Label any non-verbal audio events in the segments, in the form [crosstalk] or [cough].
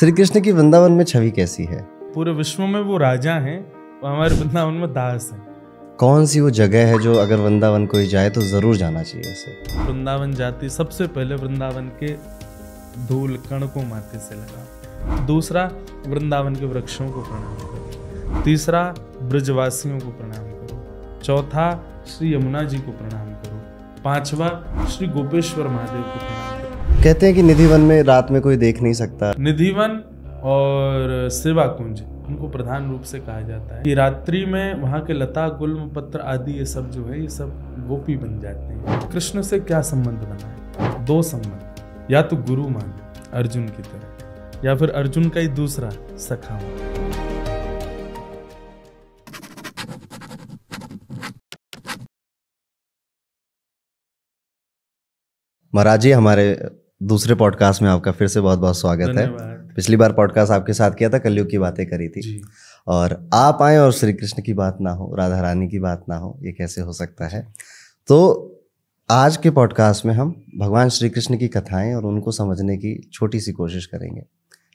श्री कृष्ण की वृंदावन में छवि कैसी है पूरे विश्व में वो राजा हैं हमारे वृंदावन में दास हैं कौन सी वो जगह है जो अगर वृंदावन कोई जाए तो ज़रूर जाना चाहिए उसे वृंदावन जाती सबसे पहले वृंदावन के धूल कण को माथे से लगा दूसरा वृंदावन के वृक्षों को प्रणाम करो तीसरा ब्रजवासियों को प्रणाम करो चौथा श्री यमुना जी को प्रणाम करो पांचवा श्री गोपेश्वर महादेव को प्रणाम कहते हैं कि निधिवन में रात में कोई देख नहीं सकता निधिवन और सेवा कुंज उनको प्रधान रूप से कहा जाता है कि रात्रि में वहाँ के लता गुल्म पत्र आदि ये सब जो है ये सब गोपी बन जाते हैं कृष्ण से क्या संबंध बना है दो संबंध या तो गुरु मान अर्जुन की तरह या फिर अर्जुन का ही दूसरा सखा मान महाराज जी हमारे दूसरे पॉडकास्ट में आपका फिर से बहुत बहुत स्वागत है पिछली बार पॉडकास्ट आपके साथ किया था कलयुग की बातें करी थी और आप आए और श्री कृष्ण की बात ना हो राधा रानी की बात ना हो ये कैसे हो सकता है तो आज के पॉडकास्ट में हम भगवान श्री कृष्ण की कथाएं और उनको समझने की छोटी सी कोशिश करेंगे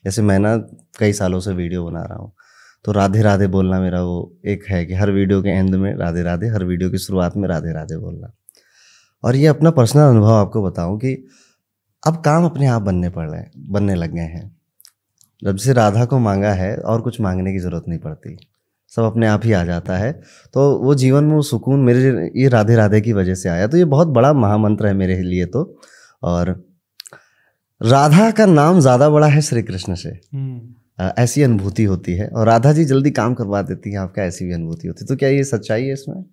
जैसे मैं ना कई सालों से वीडियो बना रहा हूँ तो राधे राधे बोलना मेरा वो एक है कि हर वीडियो के एंड में राधे राधे हर वीडियो की शुरुआत में राधे राधे बोलना और ये अपना पर्सनल अनुभव आपको बताऊँ कि अब काम अपने आप बनने पड़ रहे बनने लग गए हैं जब से राधा को मांगा है और कुछ मांगने की ज़रूरत नहीं पड़ती सब अपने आप ही आ जाता है तो वो जीवन में वो सुकून मेरे ये राधे राधे की वजह से आया तो ये बहुत बड़ा महामंत्र है मेरे लिए तो और राधा का नाम ज़्यादा बड़ा है श्री कृष्ण से हम्म। ऐसी अनुभूति होती है और राधा जी जल्दी काम करवा देती हैं आपका ऐसी भी अनुभूति होती है तो क्या ये सच्चाई है इसमें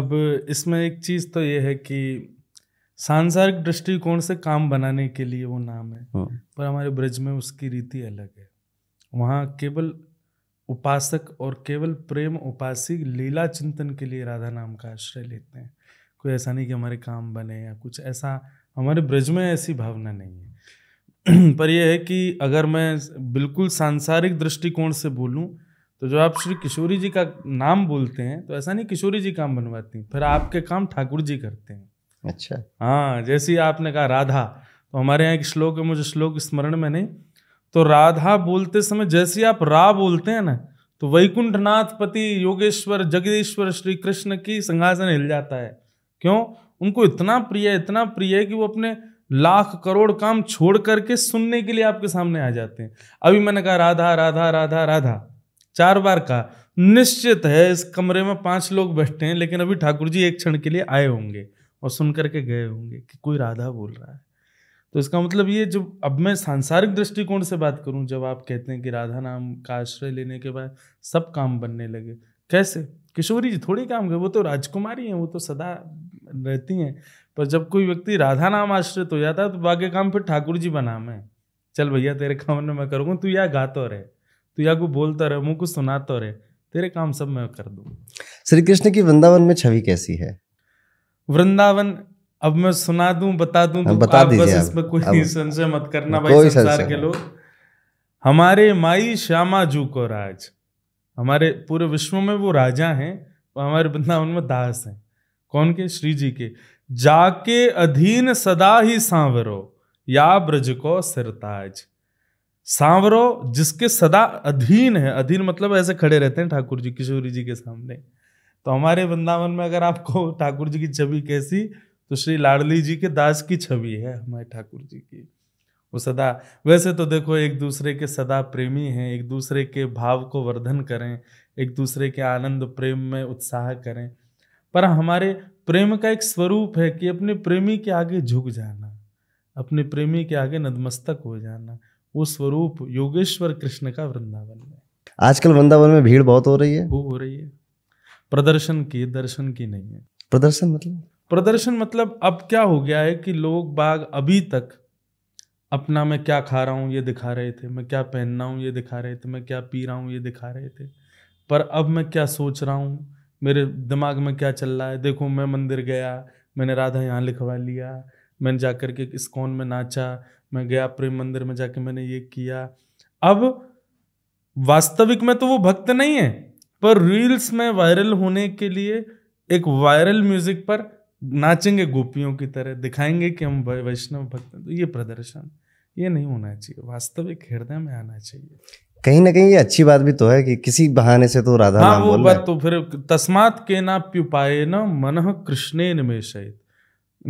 अब इसमें एक चीज़ तो ये है कि सांसारिक दृष्टिकोण से काम बनाने के लिए वो नाम है हाँ। पर हमारे ब्रज में उसकी रीति अलग है वहाँ केवल उपासक और केवल प्रेम उपासी लीला चिंतन के लिए राधा नाम का आश्रय लेते हैं कोई ऐसा नहीं कि हमारे काम बने या कुछ ऐसा हमारे ब्रज में ऐसी भावना नहीं है [clears throat] पर यह है कि अगर मैं बिल्कुल सांसारिक दृष्टिकोण से बोलूँ तो जो आप श्री किशोरी जी का नाम बोलते हैं तो ऐसा नहीं किशोरी जी काम बनवाती फिर आपके काम ठाकुर जी करते हैं अच्छा हाँ जैसे आपने कहा राधा तो हमारे यहाँ एक श्लोक है मुझे श्लोक स्मरण में नहीं तो राधा बोलते समय जैसे आप रा बोलते हैं ना तो वैकुंठनाथ पति योगेश्वर जगदेश्वर श्री कृष्ण की सिंहासन हिल जाता है क्यों उनको इतना प्रिय इतना प्रिय है कि वो अपने लाख करोड़ काम छोड़ करके सुनने के लिए आपके सामने आ जाते हैं अभी मैंने कहा राधा राधा राधा राधा चार बार कहा निश्चित है इस कमरे में पांच लोग बैठे हैं लेकिन अभी ठाकुर जी एक क्षण के लिए आए होंगे और सुन करके गए होंगे कि कोई राधा बोल रहा है तो इसका मतलब ये जब अब मैं सांसारिक दृष्टिकोण से बात करूं जब आप कहते हैं कि राधा नाम का आश्रय लेने के बाद सब काम बनने लगे कैसे किशोरी जी थोड़ी काम गए वो तो राजकुमारी हैं वो तो सदा रहती हैं पर जब कोई व्यक्ति राधा नाम आश्रित हो जाता है तो बाकी काम फिर ठाकुर जी बना मैं चल भैया तेरे काम में मैं करूँगा तू या गाता रहे तू या को बोलता रहे मुँह को सुनाता रहे तेरे काम सब मैं कर दूँ श्री कृष्ण की वृंदावन में छवि कैसी है वृंदावन अब मैं सुना दूं बता दूं तो बता आप बस इसमें कोई संशय मत करना भाई संसार के लोग हमारे माई श्यामा जू को राज हमारे पूरे विश्व में वो राजा हैं और हमारे वृंदावन में दास हैं कौन के श्री जी के जाके अधीन सदा ही सांवरो या ब्रज को सिरताज सांवरो जिसके सदा अधीन है अधीन मतलब ऐसे खड़े रहते हैं ठाकुर जी किशोरी जी के सामने तो हमारे वृंदावन में अगर आपको ठाकुर जी की छवि कैसी तो श्री लाडली जी के दास की छवि है हमारे ठाकुर जी की वो सदा वैसे तो देखो एक दूसरे के सदा प्रेमी हैं एक दूसरे के भाव को वर्धन करें एक दूसरे के आनंद प्रेम में उत्साह करें पर हमारे प्रेम का एक स्वरूप है कि अपने प्रेमी के आगे झुक जाना अपने प्रेमी के आगे नतमस्तक हो जाना वो स्वरूप योगेश्वर कृष्ण का वृंदावन में आजकल वृंदावन में भीड़ बहुत हो रही है खूब हो रही है प्रदर्शन की दर्शन की नहीं है प्रदर्शन मतलब प्रदर्शन मतलब अब क्या हो गया है कि लोग बाग अभी तक अपना मैं क्या खा रहा हूँ ये दिखा रहे थे मैं क्या पहनना हूँ ये दिखा रहे थे मैं क्या पी रहा हूँ ये दिखा रहे थे पर अब मैं क्या सोच रहा हूँ मेरे दिमाग में क्या चल रहा है देखो मैं मंदिर गया मैंने राधा यहाँ लिखवा लिया मैंने जा कर के इस्कॉन में नाचा मैं गया प्रेम मंदिर में जाके मैंने ये किया अब वास्तविक में तो वो भक्त नहीं है पर रील्स में वायरल होने के लिए एक वायरल म्यूजिक पर नाचेंगे गोपियों की तरह दिखाएंगे कि हम वैष्णव भक्त तो ये प्रदर्शन ये नहीं होना चाहिए वास्तविक हृदय में आना चाहिए कहीं ना कहीं ये अच्छी बात भी तो है कि किसी बहाने से तो राधा हाँ, नाम वो बात तो फिर तस्मात के ना प्युपाए न मन कृष्णे निमेशित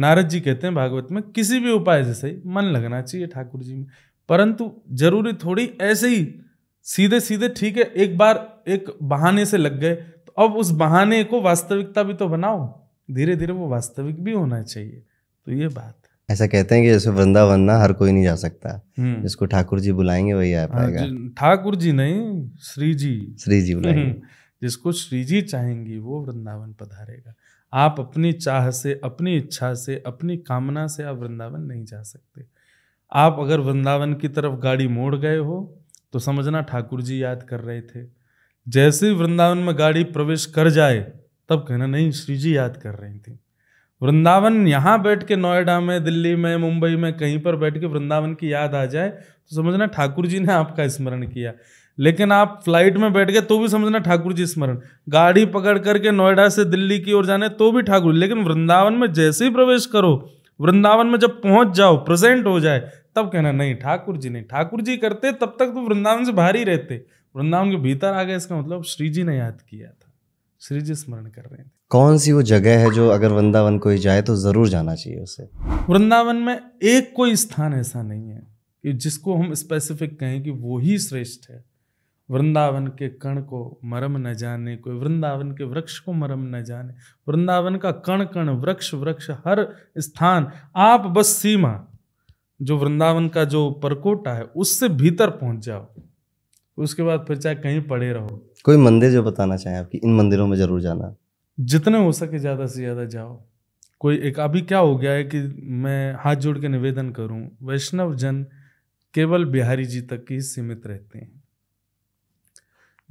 नारद जी कहते हैं भागवत में किसी भी उपाय से सही मन लगना चाहिए ठाकुर जी में परंतु जरूरी थोड़ी ऐसे ही सीधे सीधे ठीक है एक बार एक बहाने से लग गए तो अब उस बहाने को वास्तविकता भी तो बनाओ धीरे धीरे वो वास्तविक भी होना चाहिए तो ये बात ऐसा कहते हैं कि जैसे वृंदावन ना हर कोई नहीं जा सकता हम्म। जिसको ठाकुर जी बुलाएंगे वही आ हाँ, पाएगा ठाकुर जी नहीं श्री जी श्री जी बुलाएंगे [laughs] जिसको श्री जी चाहेंगी वो वृंदावन पधारेगा आप अपनी चाह से अपनी इच्छा से अपनी कामना से आप वृंदावन नहीं जा सकते आप अगर वृंदावन की तरफ गाड़ी मोड़ गए हो तो समझना ठाकुर जी याद कर रहे थे जैसे वृंदावन में गाड़ी प्रवेश कर जाए तब कहना नहीं श्री जी याद कर रही थी वृंदावन यहाँ बैठ के नोएडा में दिल्ली में मुंबई में कहीं पर बैठ के वृंदावन की याद आ जाए तो समझना ठाकुर जी ने आपका स्मरण किया लेकिन आप फ्लाइट में बैठ गए तो भी समझना ठाकुर जी स्मरण गाड़ी पकड़ करके नोएडा से दिल्ली की ओर जाने तो भी ठाकुर लेकिन वृंदावन में जैसे ही प्रवेश करो वृंदावन में जब पहुंच जाओ प्रेजेंट हो जाए तब कहना नहीं ठाकुर जी नहीं ठाकुर जी करते तब तक तो वृंदावन से बाहर ही रहते वृंदावन के भीतर आ गए इसका मतलब श्री जी ने याद किया था श्री जी स्मरण कर रहे थे कौन सी वो जगह है जो अगर वृंदावन कोई जाए तो जरूर जाना चाहिए उसे वृंदावन में एक कोई स्थान ऐसा नहीं है कि जिसको हम स्पेसिफिक कहें कि वो ही श्रेष्ठ है वृंदावन के कण को मरम न जाने कोई वृंदावन के वृक्ष को मरम न जाने वृंदावन का कण कण वृक्ष वृक्ष हर स्थान आप बस सीमा जो वृंदावन का जो परकोटा है उससे भीतर पहुंच जाओ उसके बाद फिर चाहे कहीं पड़े रहो कोई मंदिर जो बताना चाहें आपकी इन मंदिरों में जरूर जाना जितने हो सके ज़्यादा से ज़्यादा जाओ कोई एक अभी क्या हो गया है कि मैं हाथ जोड़ के निवेदन करूं वैष्णव जन केवल बिहारी जी तक ही सीमित रहते हैं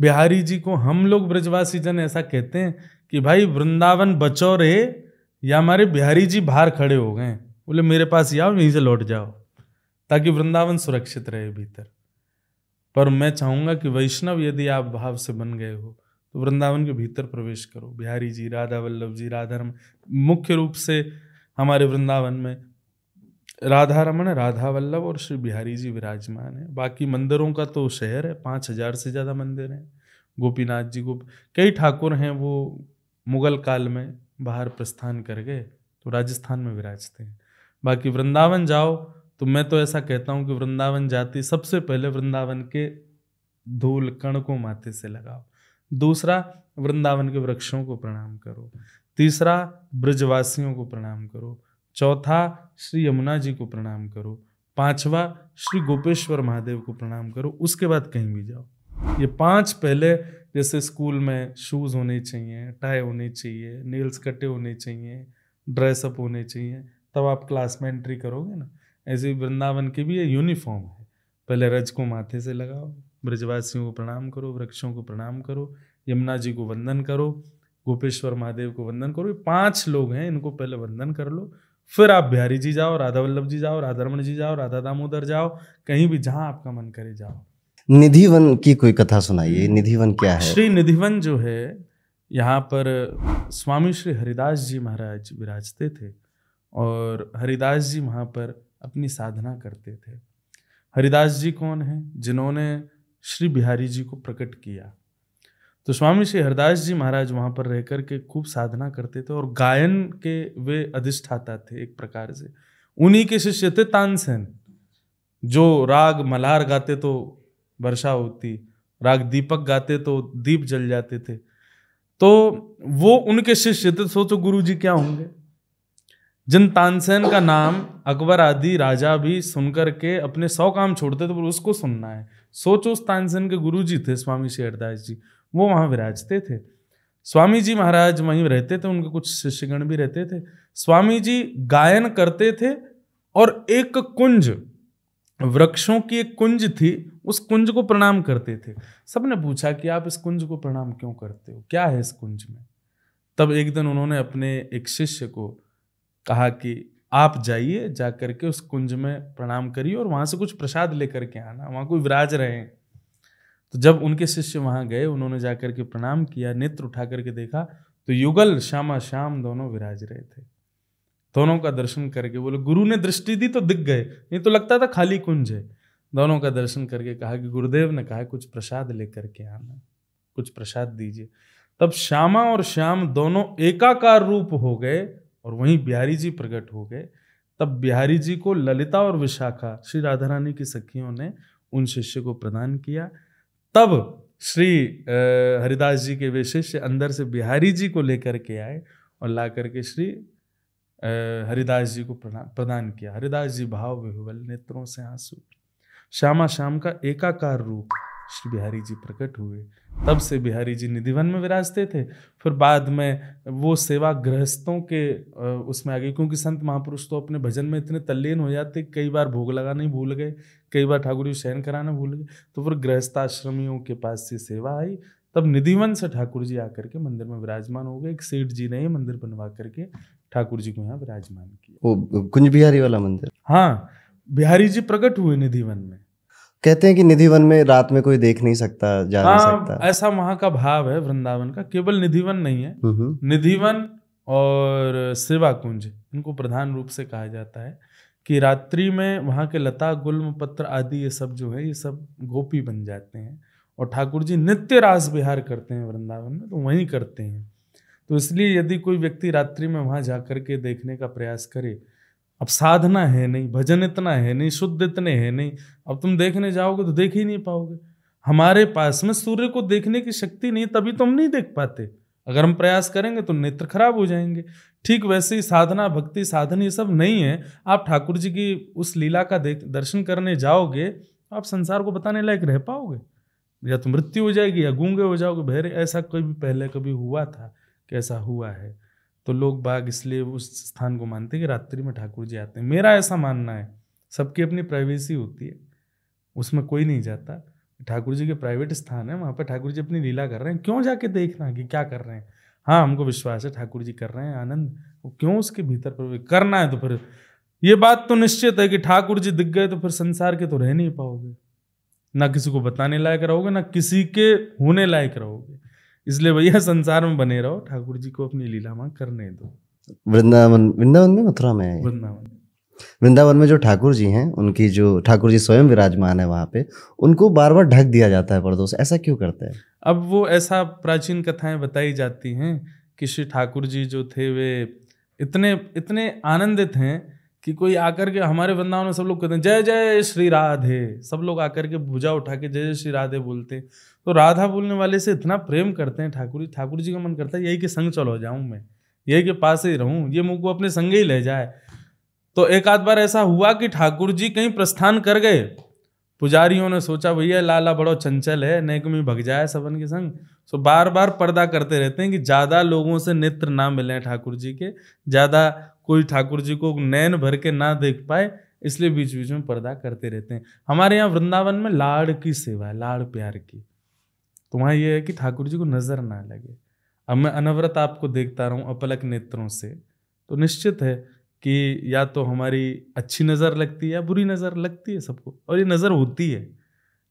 बिहारी जी को हम लोग ब्रजवासी जन ऐसा कहते हैं कि भाई वृंदावन बचो रहे या हमारे बिहारी जी बाहर खड़े हो गए बोले मेरे पास ही आओ यहीं से लौट जाओ ताकि वृंदावन सुरक्षित रहे भीतर पर मैं चाहूँगा कि वैष्णव यदि आप भाव से बन गए हो तो वृंदावन के भीतर प्रवेश करो बिहारी जी राधा वल्लभ जी राधा रमन मुख्य रूप से हमारे वृंदावन में राधा रमन राधा वल्लभ और श्री बिहारी जी विराजमान है बाकी मंदिरों का तो शहर है पाँच हजार से ज़्यादा मंदिर हैं गोपीनाथ जी को कई ठाकुर हैं वो मुगल काल में बाहर प्रस्थान कर गए तो राजस्थान में विराजते हैं बाकी वृंदावन जाओ तो मैं तो ऐसा कहता हूँ कि वृंदावन जाती सबसे पहले वृंदावन के धूल कण को माथे से लगाओ दूसरा वृंदावन के वृक्षों को प्रणाम करो तीसरा ब्रजवासियों को प्रणाम करो चौथा श्री यमुना जी को प्रणाम करो पांचवा श्री गोपेश्वर महादेव को प्रणाम करो उसके बाद कहीं भी जाओ ये पांच पहले जैसे स्कूल में शूज़ होने चाहिए टाई होने चाहिए नेल्स कटे होने चाहिए ड्रेसअप होने चाहिए तब आप क्लास में एंट्री करोगे ना ऐसे वृंदावन की भी ये यूनिफॉर्म है पहले रज को माथे से लगाओ ब्रजवासियों को प्रणाम करो वृक्षों को प्रणाम करो यमुना जी को वंदन करो गोपेश्वर महादेव को वंदन करो ये पांच लोग हैं इनको पहले वंदन कर लो फिर आप बिहारी जी जाओ राधा वल्लभ जी जाओ राधा रमन जी जाओ राधा दामोदर जाओ कहीं भी जहां आपका मन करे जाओ निधिवन की कोई कथा सुनाइए हम्म। निधिवन क्या है श्री निधिवन जो है यहाँ पर स्वामी श्री हरिदास जी महाराज विराजते थे और हरिदास जी वहाँ पर अपनी साधना करते थे हरिदास जी कौन हैं जिन्होंने श्री बिहारी जी को प्रकट किया तो स्वामी श्री हरिदास जी महाराज वहाँ पर रह कर के खूब साधना करते थे और गायन के वे अधिष्ठाता थे एक प्रकार से उन्हीं के शिष्य थे तानसेन जो राग मलार गाते तो वर्षा होती राग दीपक गाते तो दीप जल जाते थे तो वो उनके शिष्य थे सोचो गुरु जी क्या होंगे जिन तानसेन का नाम अकबर आदि राजा भी सुनकर के अपने सौ काम छोड़ते थे पर उसको सुनना है सोचो उस तानसेन के गुरु जी थे स्वामी शेरदास जी वो वहाँ विराजते थे स्वामी जी महाराज वहीं रहते थे उनके कुछ शिष्यगण भी रहते थे स्वामी जी गायन करते थे और एक कुंज वृक्षों की एक कुंज थी उस कुंज को प्रणाम करते थे सबने पूछा कि आप इस कुंज को प्रणाम क्यों करते हो क्या है इस कुंज में तब एक दिन उन्होंने अपने एक शिष्य को कहा कि आप जाइए जा करके उस कुंज में प्रणाम करिए और वहाँ से कुछ प्रसाद लेकर के आना वहाँ कोई विराज रहे तो जब उनके शिष्य वहाँ गए उन्होंने जा करके प्रणाम किया नेत्र उठा करके देखा तो युगल श्यामा श्याम दोनों विराज रहे थे दोनों का दर्शन करके बोले गुरु ने दृष्टि दी तो दिख गए नहीं तो लगता था खाली कुंज है दोनों का दर्शन करके कहा कि गुरुदेव ने कहा कुछ प्रसाद लेकर के आना कुछ प्रसाद दीजिए तब श्यामा और श्याम दोनों एकाकार रूप हो गए और वहीं बिहारी जी प्रकट हो गए तब बिहारी जी को ललिता और विशाखा श्री राधा रानी की सखियों ने उन शिष्य को प्रदान किया तब श्री हरिदास जी के वे शिष्य अंदर से बिहारी जी को लेकर के आए और ला करके श्री हरिदास जी को प्रदान किया हरिदास जी भाव विह्वल नेत्रों से आंसू श्यामा श्याम का एकाकार रूप श्री बिहारी जी प्रकट हुए तब से बिहारी जी निधिवन में विराजते थे फिर बाद में वो सेवा गृहस्थों के उसमें आ गई क्योंकि संत महापुरुष तो अपने भजन में इतने तल्लीन हो जाते कई बार भोग लगाना ही भूल गए कई बार ठाकुर जी शयन कराना भूल गए तो फिर गृहस्थाश्रमियों के पास से सेवा आई तब निधिवन से ठाकुर जी आकर के मंदिर में विराजमान हो गए एक सेठ जी ने मंदिर बनवा करके ठाकुर जी को यहाँ विराजमान किया वो कुंज बिहारी वाला मंदिर हाँ बिहारी जी प्रकट हुए निधिवन में कहते हैं कि निधिवन में रात में कोई देख नहीं सकता जा हाँ, नहीं सकता ऐसा वहां का भाव है वृंदावन का केवल निधिवन नहीं है हम्म हम्म। निधिवन और सेवा कुंज इनको प्रधान रूप से कहा जाता है कि रात्रि में वहाँ के लता गुल्म पत्र आदि ये सब जो है ये सब गोपी बन जाते हैं और ठाकुर जी नित्य रास विहार करते हैं वृंदावन में तो वहीं करते हैं तो इसलिए यदि कोई व्यक्ति रात्रि में वहाँ जा कर के देखने का प्रयास करे अब साधना है नहीं भजन इतना है नहीं शुद्ध इतने है नहीं अब तुम देखने जाओगे तो देख ही नहीं पाओगे हमारे पास में सूर्य को देखने की शक्ति नहीं तभी तो हम नहीं देख पाते अगर हम प्रयास करेंगे तो नेत्र खराब हो जाएंगे ठीक वैसे ही साधना भक्ति साधन ये सब नहीं है आप ठाकुर जी की उस लीला का देख दर्शन करने जाओगे तो आप संसार को बताने लायक रह पाओगे या तो मृत्यु हो जाएगी या गूंगे हो जाओगे भैरे ऐसा कभी पहले कभी हुआ था कैसा हुआ है तो लोग बाग इसलिए उस स्थान को मानते हैं कि रात्रि में ठाकुर जी आते हैं मेरा ऐसा मानना है सबकी अपनी प्राइवेसी होती है उसमें कोई नहीं जाता ठाकुर जी के प्राइवेट स्थान है वहाँ पर ठाकुर जी अपनी लीला कर रहे हैं क्यों जाके देखना कि क्या कर रहे हैं हाँ हमको विश्वास है ठाकुर जी कर रहे हैं आनंद वो क्यों उसके भीतर पर करना है तो फिर ये बात तो निश्चित है कि ठाकुर जी दिख गए तो फिर संसार के तो रह नहीं पाओगे ना किसी को बताने लायक रहोगे ना किसी के होने लायक रहोगे इसलिए भैया [laughs] संसार में बने रहो ठाकुर जी को अपनी लीला में करने दो वृंदावन वृंदावन में मथुरा में वृंदावन वृंदावन में जो ठाकुर जी हैं उनकी जो ठाकुर जी स्वयं विराजमान है वहाँ पे उनको बार बार ढक दिया जाता है पर्दों से ऐसा क्यों करते हैं अब वो ऐसा प्राचीन कथाएं बताई जाती हैं कि श्री ठाकुर जी जो थे वे इतने इतने आनंदित हैं कि कोई आकर के हमारे वृंदावन में सब लोग कहते हैं जय जय श्री राधे सब लोग आकर के भुजा उठा के जय जय श्री राधे बोलते हैं तो राधा बोलने वाले से इतना प्रेम करते हैं ठाकुर जी ठाकुर जी का मन करता है यही के संग चलो जाऊँ मैं यही के पास ही रहूँ ये मुझको अपने संग ही ले जाए तो एक आध बार ऐसा हुआ कि ठाकुर जी कहीं प्रस्थान कर गए पुजारियों ने सोचा भैया लाला बड़ो चंचल है नेक में भग जाए सबन के संग सो तो बार बार पर्दा करते रहते हैं कि ज़्यादा लोगों से नेत्र ना मिले ठाकुर जी के ज़्यादा कोई ठाकुर जी को नैन भर के ना देख पाए इसलिए बीच बीच में पर्दा करते रहते हैं हमारे यहाँ वृंदावन में लाड़ की सेवा है लाड़ प्यार की तो वहाँ यह है कि ठाकुर जी को नजर ना लगे अब मैं अनवरत आपको देखता रहूँ अपलक नेत्रों से तो निश्चित है कि या तो हमारी अच्छी नज़र लगती है या बुरी नज़र लगती है सबको और ये नज़र होती है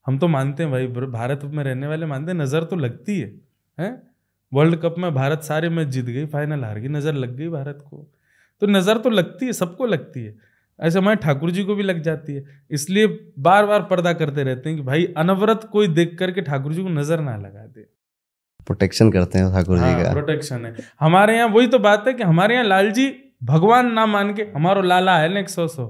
हम तो मानते हैं भाई भारत में रहने वाले मानते हैं नज़र तो लगती है हैं वर्ल्ड कप में भारत सारे मैच जीत गई फाइनल हार गई नज़र लग गई भारत को तो नज़र तो लगती है सबको लगती है ऐसे हमारे ठाकुर जी को भी लग जाती है इसलिए बार बार पर्दा करते रहते हैं कि भाई अनवरत कोई देख करके ठाकुर जी को नज़र ना लगा दे प्रोटेक्शन करते हैं ठाकुर जी हाँ, का प्रोटेक्शन है हमारे यहाँ वही तो बात है कि हमारे यहाँ लाल जी भगवान ना मान के हमारो लाला है ना एक सौ सौ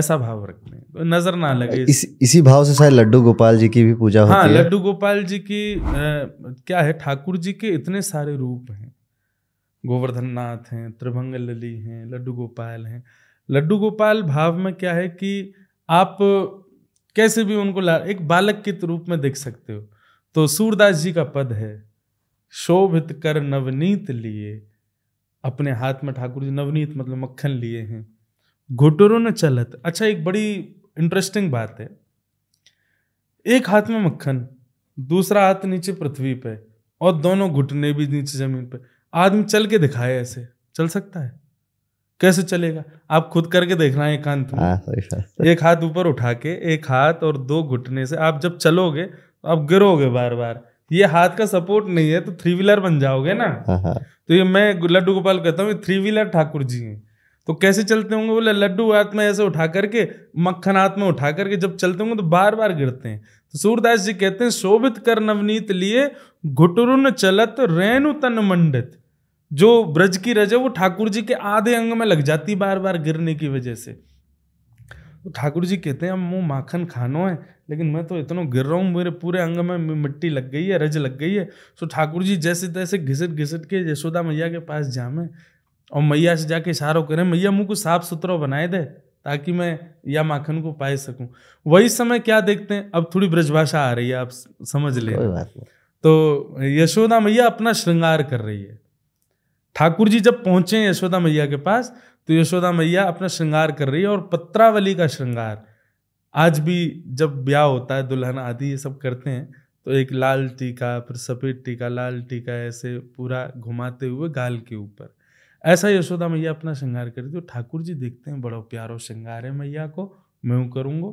ऐसा भाव रखते हैं तो नजर ना लगे इस, इसी भाव से शायद लड्डू गोपाल जी की भी पूजा हाँ, होती लड्डू गोपाल जी की क्या है ठाकुर जी के इतने सारे रूप हैं गोवर्धन नाथ हैं त्रिभंग लली हैं लड्डू गोपाल हैं लड्डू गोपाल भाव में क्या है कि आप कैसे भी उनको ला एक बालक के रूप में देख सकते हो तो सूरदास जी का पद है शोभित कर नवनीत लिए अपने हाथ में ठाकुर जी नवनीत मतलब मक्खन लिए हैं घुटरों ने चलत अच्छा एक बड़ी इंटरेस्टिंग बात है एक हाथ में मक्खन दूसरा हाथ नीचे पृथ्वी पे और दोनों घुटने भी नीचे जमीन पर आदमी चल के दिखाए ऐसे चल सकता है कैसे चलेगा आप खुद करके देखना एकांत में हाँ, एक हाथ ऊपर उठा के एक हाथ और दो घुटने से आप जब चलोगे तो आप गिरोगे बार बार ये हाथ का सपोर्ट नहीं है तो थ्री व्हीलर बन जाओगे ना हाँ, हाँ। तो ये मैं लड्डू गोपाल कहता हूँ थ्री व्हीलर ठाकुर जी हैं तो कैसे चलते होंगे बोले लड्डू हाथ में ऐसे उठा करके मक्खन हाथ में उठा करके जब चलते होंगे तो बार बार गिरते हैं तो सूरदास जी कहते हैं शोभित कर नवनीत लिए घुटरुन चलत रेणु तन मंडित जो ब्रज की रज है वो ठाकुर जी के आधे अंग में लग जाती बार बार गिरने की वजह से तो ठाकुर जी कहते हैं हम मुँह माखन खानो है लेकिन मैं तो इतना गिर रहा हूँ मेरे पूरे अंग में मिट्टी लग गई है रज लग गई है तो ठाकुर जी जैसे तैसे घिसट घिसट के यशोदा मैया के पास जामे और मैया से जाके इशारों करें मैया मुँह को साफ सुथरा बनाए दे ताकि मैं या माखन को पाए सकूं वही समय क्या देखते हैं अब थोड़ी ब्रजभाषा आ रही है आप समझ ले तो यशोदा मैया अपना श्रृंगार कर रही है ठाकुर जी जब पहुंचे यशोदा मैया के पास तो यशोदा मैया अपना श्रृंगार कर रही है और पत्रावली का श्रृंगार आज भी जब ब्याह होता है दुल्हन आदि ये सब करते हैं तो एक लाल टीका फिर सफ़ेद टीका लाल टीका ऐसे पूरा घुमाते हुए गाल के ऊपर ऐसा यशोदा मैया अपना श्रृंगार करती तो ठाकुर जी देखते हैं बड़ा प्यारो श्रृंगार है मैया को मैं हूँ करूँगा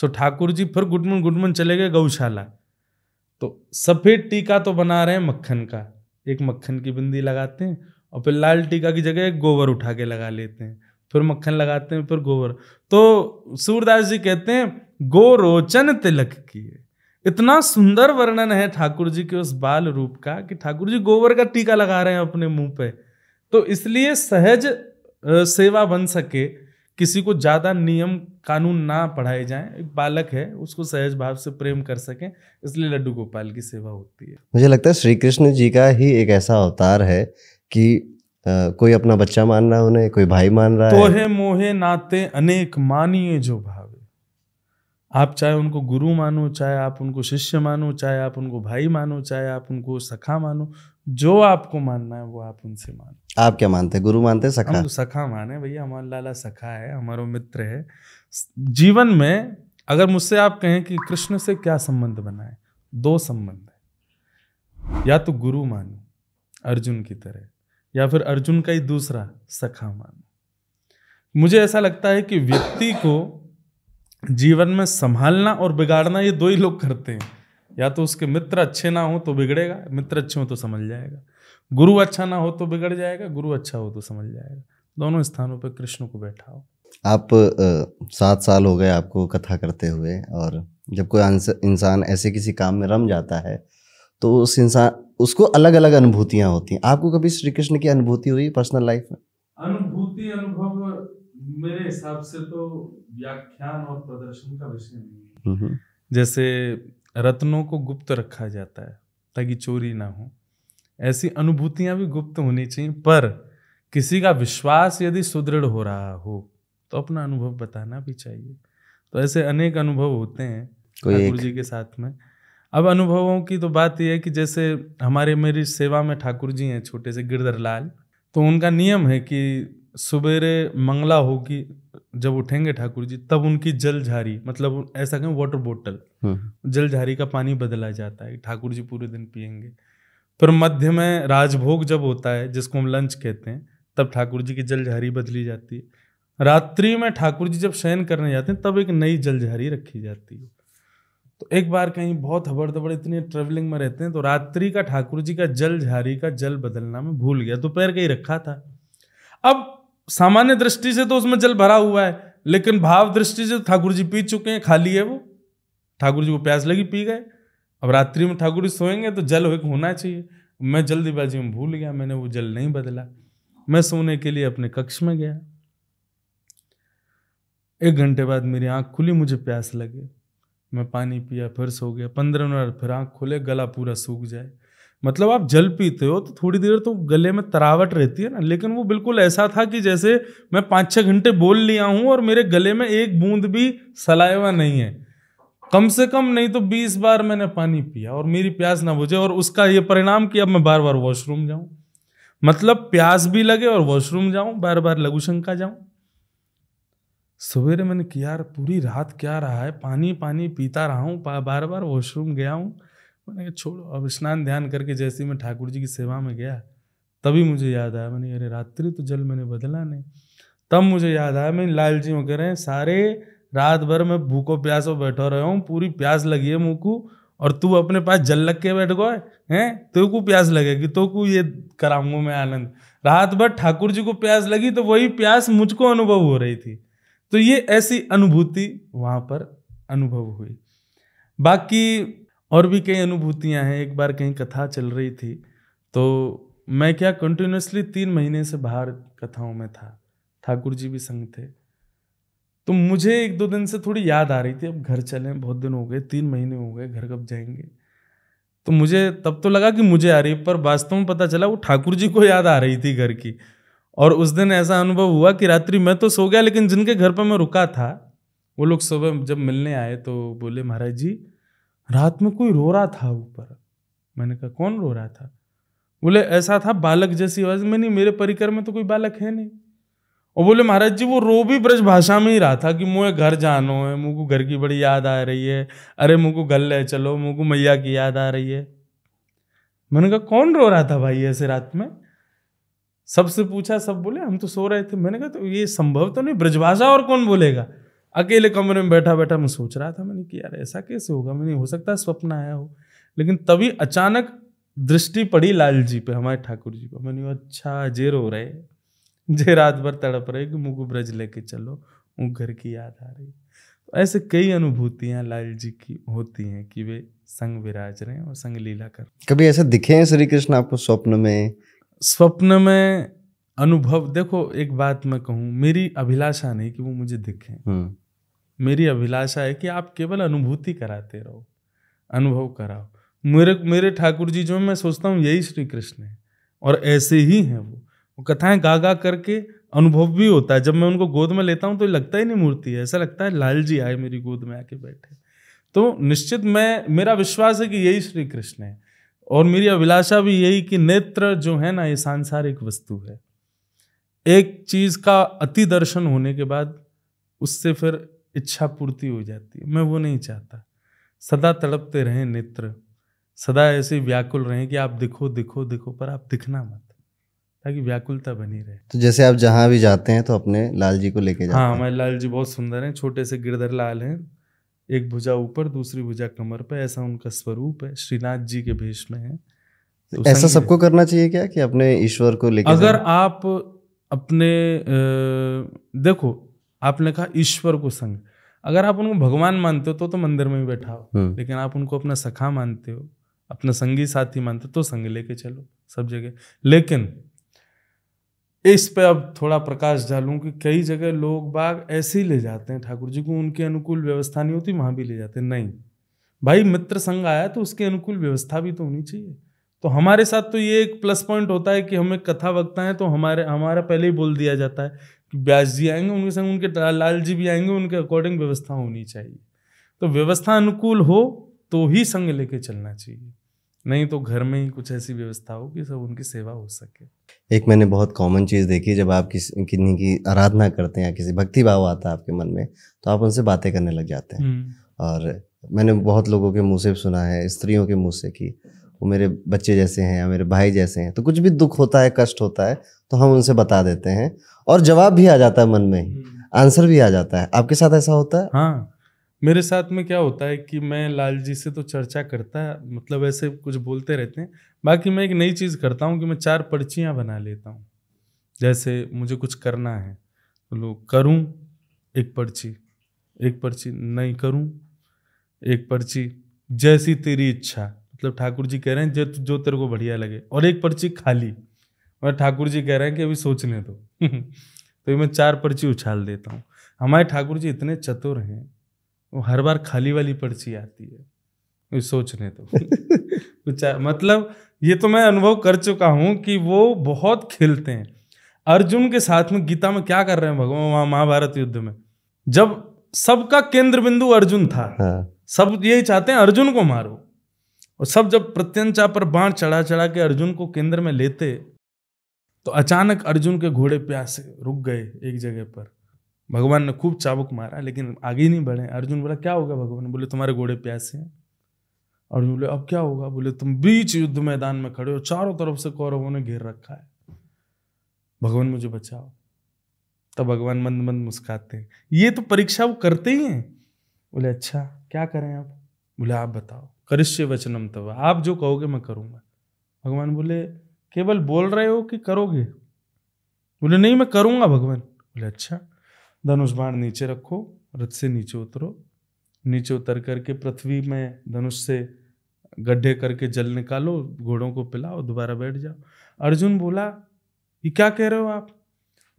सो ठाकुर जी फिर गुडमन गुडमन चले गए गौशाला तो सफ़ेद टीका तो बना रहे हैं मक्खन का एक मक्खन की बिंदी लगाते हैं और फिर लाल टीका की जगह गोबर उठा के लगा लेते हैं फिर मक्खन लगाते हैं फिर गोबर तो सूरदास जी कहते हैं गो रोचन तिलक की इतना सुंदर वर्णन है ठाकुर जी के उस बाल रूप का कि ठाकुर जी गोबर का टीका लगा रहे हैं अपने मुंह पे तो इसलिए सहज सेवा बन सके किसी को ज़्यादा नियम कानून ना पढ़ाए जाएं एक बालक है उसको सहज भाव से प्रेम कर सकें इसलिए लड्डू गोपाल की सेवा होती है मुझे लगता है श्री कृष्ण जी का ही एक ऐसा अवतार है कि आ, कोई अपना बच्चा मान रहा उन्हें कोई भाई मान रहा तो है, तोहे मोहे नाते अनेक मानिए जो भावे आप चाहे उनको गुरु मानो चाहे आप उनको शिष्य मानो चाहे आप उनको भाई मानो चाहे आप उनको सखा मानो जो आपको मानना है वो आप उनसे मान आप क्या मानते हैं गुरु मानते हैं सखा हम सखा माने भैया हमारा लाला सखा है हमारा मित्र है जीवन में अगर मुझसे आप कहें कि कृष्ण से क्या संबंध बनाए दो संबंध है या तो गुरु मानो अर्जुन की तरह या फिर अर्जुन का ही दूसरा सखा मानो मुझे ऐसा लगता है कि व्यक्ति को जीवन में संभालना और बिगाड़ना ये दो ही लोग करते हैं या तो उसके मित्र अच्छे ना हो तो बिगड़ेगा मित्र अच्छे हो तो समझ जाएगा गुरु अच्छा ना हो तो बिगड़ जाएगा गुरु अच्छा हो तो समझ जाएगा दोनों स्थानों पर कृष्ण को बैठाओ आप सात साल हो गए आपको कथा करते हुए और जब कोई इंसान ऐसे किसी काम में रम जाता है तो उस इंसान उसको अलग अलग अनुभूतियां होती हैं आपको कभी श्री कृष्ण की अनुभूति हुई पर्सनल लाइफ में अनुभूति अनुभव मेरे हिसाब से तो व्याख्यान और प्रदर्शन का विषय नहीं है जैसे रत्नों को गुप्त रखा जाता है ताकि चोरी ना हो ऐसी अनुभूतियां भी गुप्त होनी चाहिए पर किसी का विश्वास यदि सुदृढ़ हो रहा हो तो अपना अनुभव बताना भी चाहिए तो ऐसे अनेक अनुभव होते हैं ठाकुर जी के साथ में अब अनुभवों की तो बात यह है कि जैसे हमारे मेरी सेवा में ठाकुर जी हैं छोटे से गिरधर लाल तो उनका नियम है कि सबेरे मंगला होगी जब उठेंगे ठाकुर जी तब उनकी जल झारी मतलब ऐसा कहें वाटर बोतल हम्म। जल झारी का पानी बदला जाता है ठाकुर जी पूरे दिन पियेंगे फिर मध्य में राजभोग जब होता है जिसको हम लंच कहते हैं तब ठाकुर जी की जल झारी बदली जाती है रात्रि में ठाकुर जी जब शयन करने जाते हैं तब एक नई जल झारी रखी जाती है तो एक बार कहीं बहुत हबड़ दबड़ इतनी ट्रेवलिंग में रहते हैं तो रात्रि का ठाकुर जी का जल झारी का जल बदलना में भूल गया दोपहर तो का ही रखा था अब सामान्य दृष्टि से तो उसमें जल भरा हुआ है लेकिन भाव दृष्टि से तो ठाकुर जी पी चुके हैं खाली है वो ठाकुर जी को प्यास लगी पी गए अब रात्रि में ठाकुर जी सोएंगे तो जल होना चाहिए मैं जल्दीबाजी में भूल गया मैंने वो जल नहीं बदला मैं सोने के लिए अपने कक्ष में गया एक घंटे बाद मेरी आंख खुली मुझे प्यास लगे मैं पानी पिया फिर सो गया पंद्रह मिनट फिर आंख खुले गला पूरा सूख जाए मतलब आप जल पीते हो तो थोड़ी देर तो गले में तरावट रहती है ना लेकिन वो बिल्कुल ऐसा था कि जैसे मैं पाँच छः घंटे बोल लिया हूँ और मेरे गले में एक बूंद भी सलाइवा नहीं है कम से कम नहीं तो बीस बार मैंने पानी पिया और मेरी प्यास ना बुझे और उसका ये परिणाम कि अब मैं बार बार वॉशरूम जाऊं मतलब प्यास भी लगे और वॉशरूम जाऊं बार बार लघुशंका जाऊं सवेरे मैंने किया यार पूरी रात क्या रहा है पानी पानी पीता रहा हूँ बार बार वॉशरूम गया हूँ मैंने कहा छोड़ो अब स्नान ध्यान करके जैसे ही मैं ठाकुर जी की सेवा में गया तभी मुझे याद आया मैंने अरे रात्रि तो जल मैंने बदला नहीं तब मुझे याद आया मैं जी में कह रहे हैं सारे रात भर मैं भूखो प्यासो बैठो रहा हूँ पूरी प्यास लगी है मुँह को और तू अपने पास जल लग के बैठ गए हैं तो को प्यास लगेगी तो को ये कराऊंगा मैं आनंद रात भर ठाकुर जी को प्यास लगी तो वही प्यास मुझको अनुभव हो रही थी तो ये ऐसी अनुभूति वहाँ पर अनुभव हुई बाकी और भी कई अनुभूतियाँ हैं एक बार कहीं कथा चल रही थी तो मैं क्या कंटिन्यूसली तीन महीने से बाहर कथाओं में था ठाकुर जी भी संग थे तो मुझे एक दो दिन से थोड़ी याद आ रही थी अब घर चलें बहुत दिन हो गए तीन महीने हो गए घर कब जाएंगे तो मुझे तब तो लगा कि मुझे आ रही पर वास्तव में पता चला वो ठाकुर जी को याद आ रही थी घर की और उस दिन ऐसा अनुभव हुआ कि रात्रि मैं तो सो गया लेकिन जिनके घर पर मैं रुका था वो लोग सुबह जब मिलने आए तो बोले महाराज जी रात में कोई रो रहा था ऊपर मैंने कहा कौन रो रहा था बोले ऐसा था बालक जैसी आवाज में नहीं मेरे परिकर में तो कोई बालक है नहीं और बोले महाराज जी वो रो भी ब्रज भाषा में ही रहा था कि मुझे घर जानो है मुँह को घर की बड़ी याद आ रही है अरे मुँह को गल ले चलो मुँह को मैया की याद आ रही है मैंने कहा कौन रो रहा था भाई ऐसे रात में सबसे पूछा सब बोले हम तो सो रहे थे मैंने कहा तो ये संभव तो नहीं ब्रजभाषा और कौन बोलेगा अकेले कमरे में बैठा बैठा मैं सोच रहा था मैंने कि यार ऐसा कैसे होगा मैंने हो सकता है स्वप्न आया हो लेकिन तभी अचानक दृष्टि पड़ी लाल जी पे हमारे ठाकुर जी को मैंने अच्छा जे रो रहे जे रात भर तड़प रहे कि मुझको ब्रज लेके चलो वो घर की याद आ रही तो ऐसे कई अनुभूतियां लाल जी की होती हैं कि वे संग विराज रहे हैं और संग लीला कर कभी ऐसा दिखे हैं श्री कृष्ण आपको स्वप्न में स्वप्न में अनुभव देखो एक बात मैं कहूँ मेरी अभिलाषा नहीं कि वो मुझे दिखे हम्म। मेरी अभिलाषा है कि आप केवल अनुभूति कराते रहो अनुभव कराओ मेरे मेरे ठाकुर जी जो मैं सोचता हूँ यही श्री कृष्ण है और ऐसे ही हैं वो वो कथाएं गा गा करके अनुभव भी होता है जब मैं उनको गोद में लेता हूँ तो लगता ही नहीं मूर्ति है ऐसा लगता है लाल जी आए मेरी गोद में आके बैठे तो निश्चित मैं मेरा विश्वास है कि यही श्री कृष्ण है और मेरी अभिलाषा भी यही कि नेत्र जो है ना ये सांसारिक वस्तु है एक चीज का अति दर्शन होने के बाद उससे फिर इच्छा पूर्ति हो जाती है मैं वो नहीं चाहता सदा तड़पते रहें नेत्र सदा ऐसे व्याकुल रहें कि आप दिखो दिखो दिखो पर आप दिखना मत ताकि व्याकुलता बनी रहे तो जैसे आप जहाँ भी जाते हैं तो अपने लाल जी को लेके जाते हाँ हमारे लाल जी बहुत सुंदर हैं छोटे से गिरधर लाल हैं एक भुजा ऊपर दूसरी भुजा कमर पे ऐसा उनका स्वरूप है श्रीनाथ जी के भेष में है तो ऐसा सबको करना चाहिए क्या कि अपने ईश्वर को लेकर अगर आप अपने देखो आपने कहा ईश्वर को संग अगर आप उनको भगवान मानते हो तो तो मंदिर में ही बैठा हो हम्म। लेकिन आप उनको अपना सखा मानते हो अपना संगी साथी मानते हो तो संग लेके चलो सब जगह लेकिन इस पे अब थोड़ा प्रकाश डालूं कि कई जगह लोग बाग ऐसे ही ले जाते हैं ठाकुर जी को उनके अनुकूल व्यवस्था नहीं होती वहां भी ले जाते हैं नहीं भाई मित्र संग आया तो उसके अनुकूल व्यवस्था भी तो होनी चाहिए तो हमारे साथ तो ये एक प्लस पॉइंट होता है कि हमें कथा वक्ता है तो हमारे हमारा पहले ही बोल दिया जाता है व्यास जी आएंगे उनके संग उनके लाल जी भी आएंगे उनके अकॉर्डिंग व्यवस्था होनी चाहिए तो व्यवस्था अनुकूल हो तो ही संग लेके चलना चाहिए नहीं तो घर में ही कुछ ऐसी व्यवस्था हो कि सब उनकी सेवा हो सके एक मैंने बहुत कॉमन चीज़ देखी जब आप किस किन्हीं की आराधना करते हैं या किसी भक्ति भाव आता है आपके मन में तो आप उनसे बातें करने लग जाते हैं हम्म। और मैंने बहुत लोगों के मुँह से सुना है स्त्रियों के मुँह से कि वो मेरे बच्चे जैसे हैं या मेरे भाई जैसे हैं तो कुछ भी दुख होता है कष्ट होता है तो हम उनसे बता देते हैं और जवाब भी आ जाता है मन में ही हम्म। आंसर भी आ जाता है आपके साथ ऐसा होता है हाँ मेरे साथ में क्या होता है कि मैं लाल जी से तो चर्चा करता है मतलब ऐसे कुछ बोलते रहते हैं बाकी मैं एक नई चीज़ करता हूँ कि मैं चार पर्चियाँ बना लेता हूँ जैसे मुझे कुछ करना है बोलो करूँ एक पर्ची एक पर्ची नहीं करूँ एक पर्ची जैसी तेरी इच्छा मतलब ठाकुर जी कह रहे हैं जो जो तेरे को बढ़िया लगे और एक पर्ची खाली और ठाकुर जी कह रहे हैं कि अभी सोचने दो [laughs] तो मैं चार पर्ची उछाल देता हूँ हमारे ठाकुर जी इतने चतुर हैं वो हर बार खाली वाली पर्ची आती है अभी सोचने दो [laughs] मतलब ये तो मैं अनुभव कर चुका हूँ कि वो बहुत खेलते हैं अर्जुन के साथ में गीता में क्या कर रहे हैं भगवान वहां महाभारत युद्ध में जब सबका केंद्र बिंदु अर्जुन था हाँ। सब यही चाहते हैं अर्जुन को मारो और सब जब प्रत्यंचा पर बाण चढ़ा चढ़ा के अर्जुन को केंद्र में लेते तो अचानक अर्जुन के घोड़े प्यासे रुक गए एक जगह पर भगवान ने खूब चाबुक मारा लेकिन आगे नहीं बढ़े अर्जुन बोला क्या होगा भगवान बोले तुम्हारे घोड़े प्यासे हैं अर्जुन बोले अब क्या होगा बोले तुम बीच युद्ध मैदान में खड़े हो चारों तरफ से कौरवों ने घेर रखा है भगवान मुझे बचाओ तब भगवान मंद मंद मुस्काते हैं ये तो परीक्षा वो करते ही हैं बोले अच्छा क्या करें आप बोले आप बताओ करिष्य वचनम तव आप जो कहोगे मैं करूँगा भगवान बोले केवल बोल रहे हो कि करोगे बोले नहीं मैं करूँगा भगवान बोले अच्छा धनुष बाण नीचे रखो रथ से नीचे उतरो नीचे उतर करके पृथ्वी में धनुष से गड्ढे करके जल निकालो घोड़ों को पिलाओ दोबारा बैठ जाओ अर्जुन बोला ये क्या कह रहे हो आप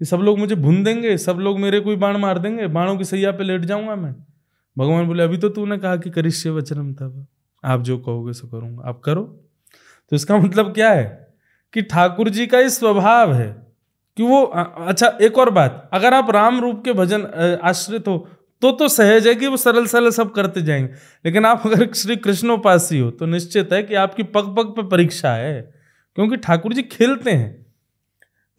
ये सब लोग मुझे भून देंगे सब लोग मेरे कोई बाण मार देंगे बाणों की सैया पे लेट जाऊंगा मैं भगवान बोले अभी तो तूने कहा कि करिष्य वचनम तब आप जो कहोगे सो करूँगा आप करो तो इसका मतलब क्या है कि ठाकुर जी का ये स्वभाव है कि वो अच्छा एक और बात अगर आप राम रूप के भजन आश्रित हो तो तो सहज है कि वो सरल सरल सब करते जाएंगे लेकिन आप अगर [laughs] श्री कृष्णोपासी हो तो निश्चित है कि आपकी पग पग पर परीक्षा है क्योंकि ठाकुर जी खेलते हैं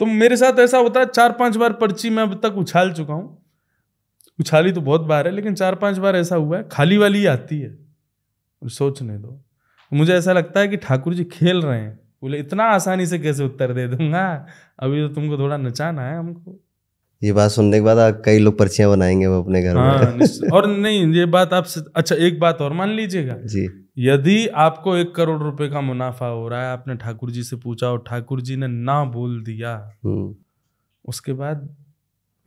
तो मेरे साथ ऐसा होता है चार पांच बार पर्ची मैं अब तक उछाल चुका हूँ उछाली तो बहुत बार है लेकिन चार पांच बार ऐसा हुआ है खाली वाली आती है सोचने दो मुझे ऐसा लगता है कि ठाकुर जी खेल रहे हैं बोले इतना आसानी से कैसे उत्तर दे दूंगा अभी तो तुमको थोड़ा नचाना है हमको ये बात सुनने के बाद आप कई लोग पर्चियां बनाएंगे वो अपने घर हाँ, में और नहीं ये बात आप अच्छा एक बात और मान लीजिएगा जी यदि आपको एक करोड़ रुपए का मुनाफा हो रहा है आपने ठाकुर जी से पूछा और ठाकुर जी ने ना बोल दिया हम्म। उसके बाद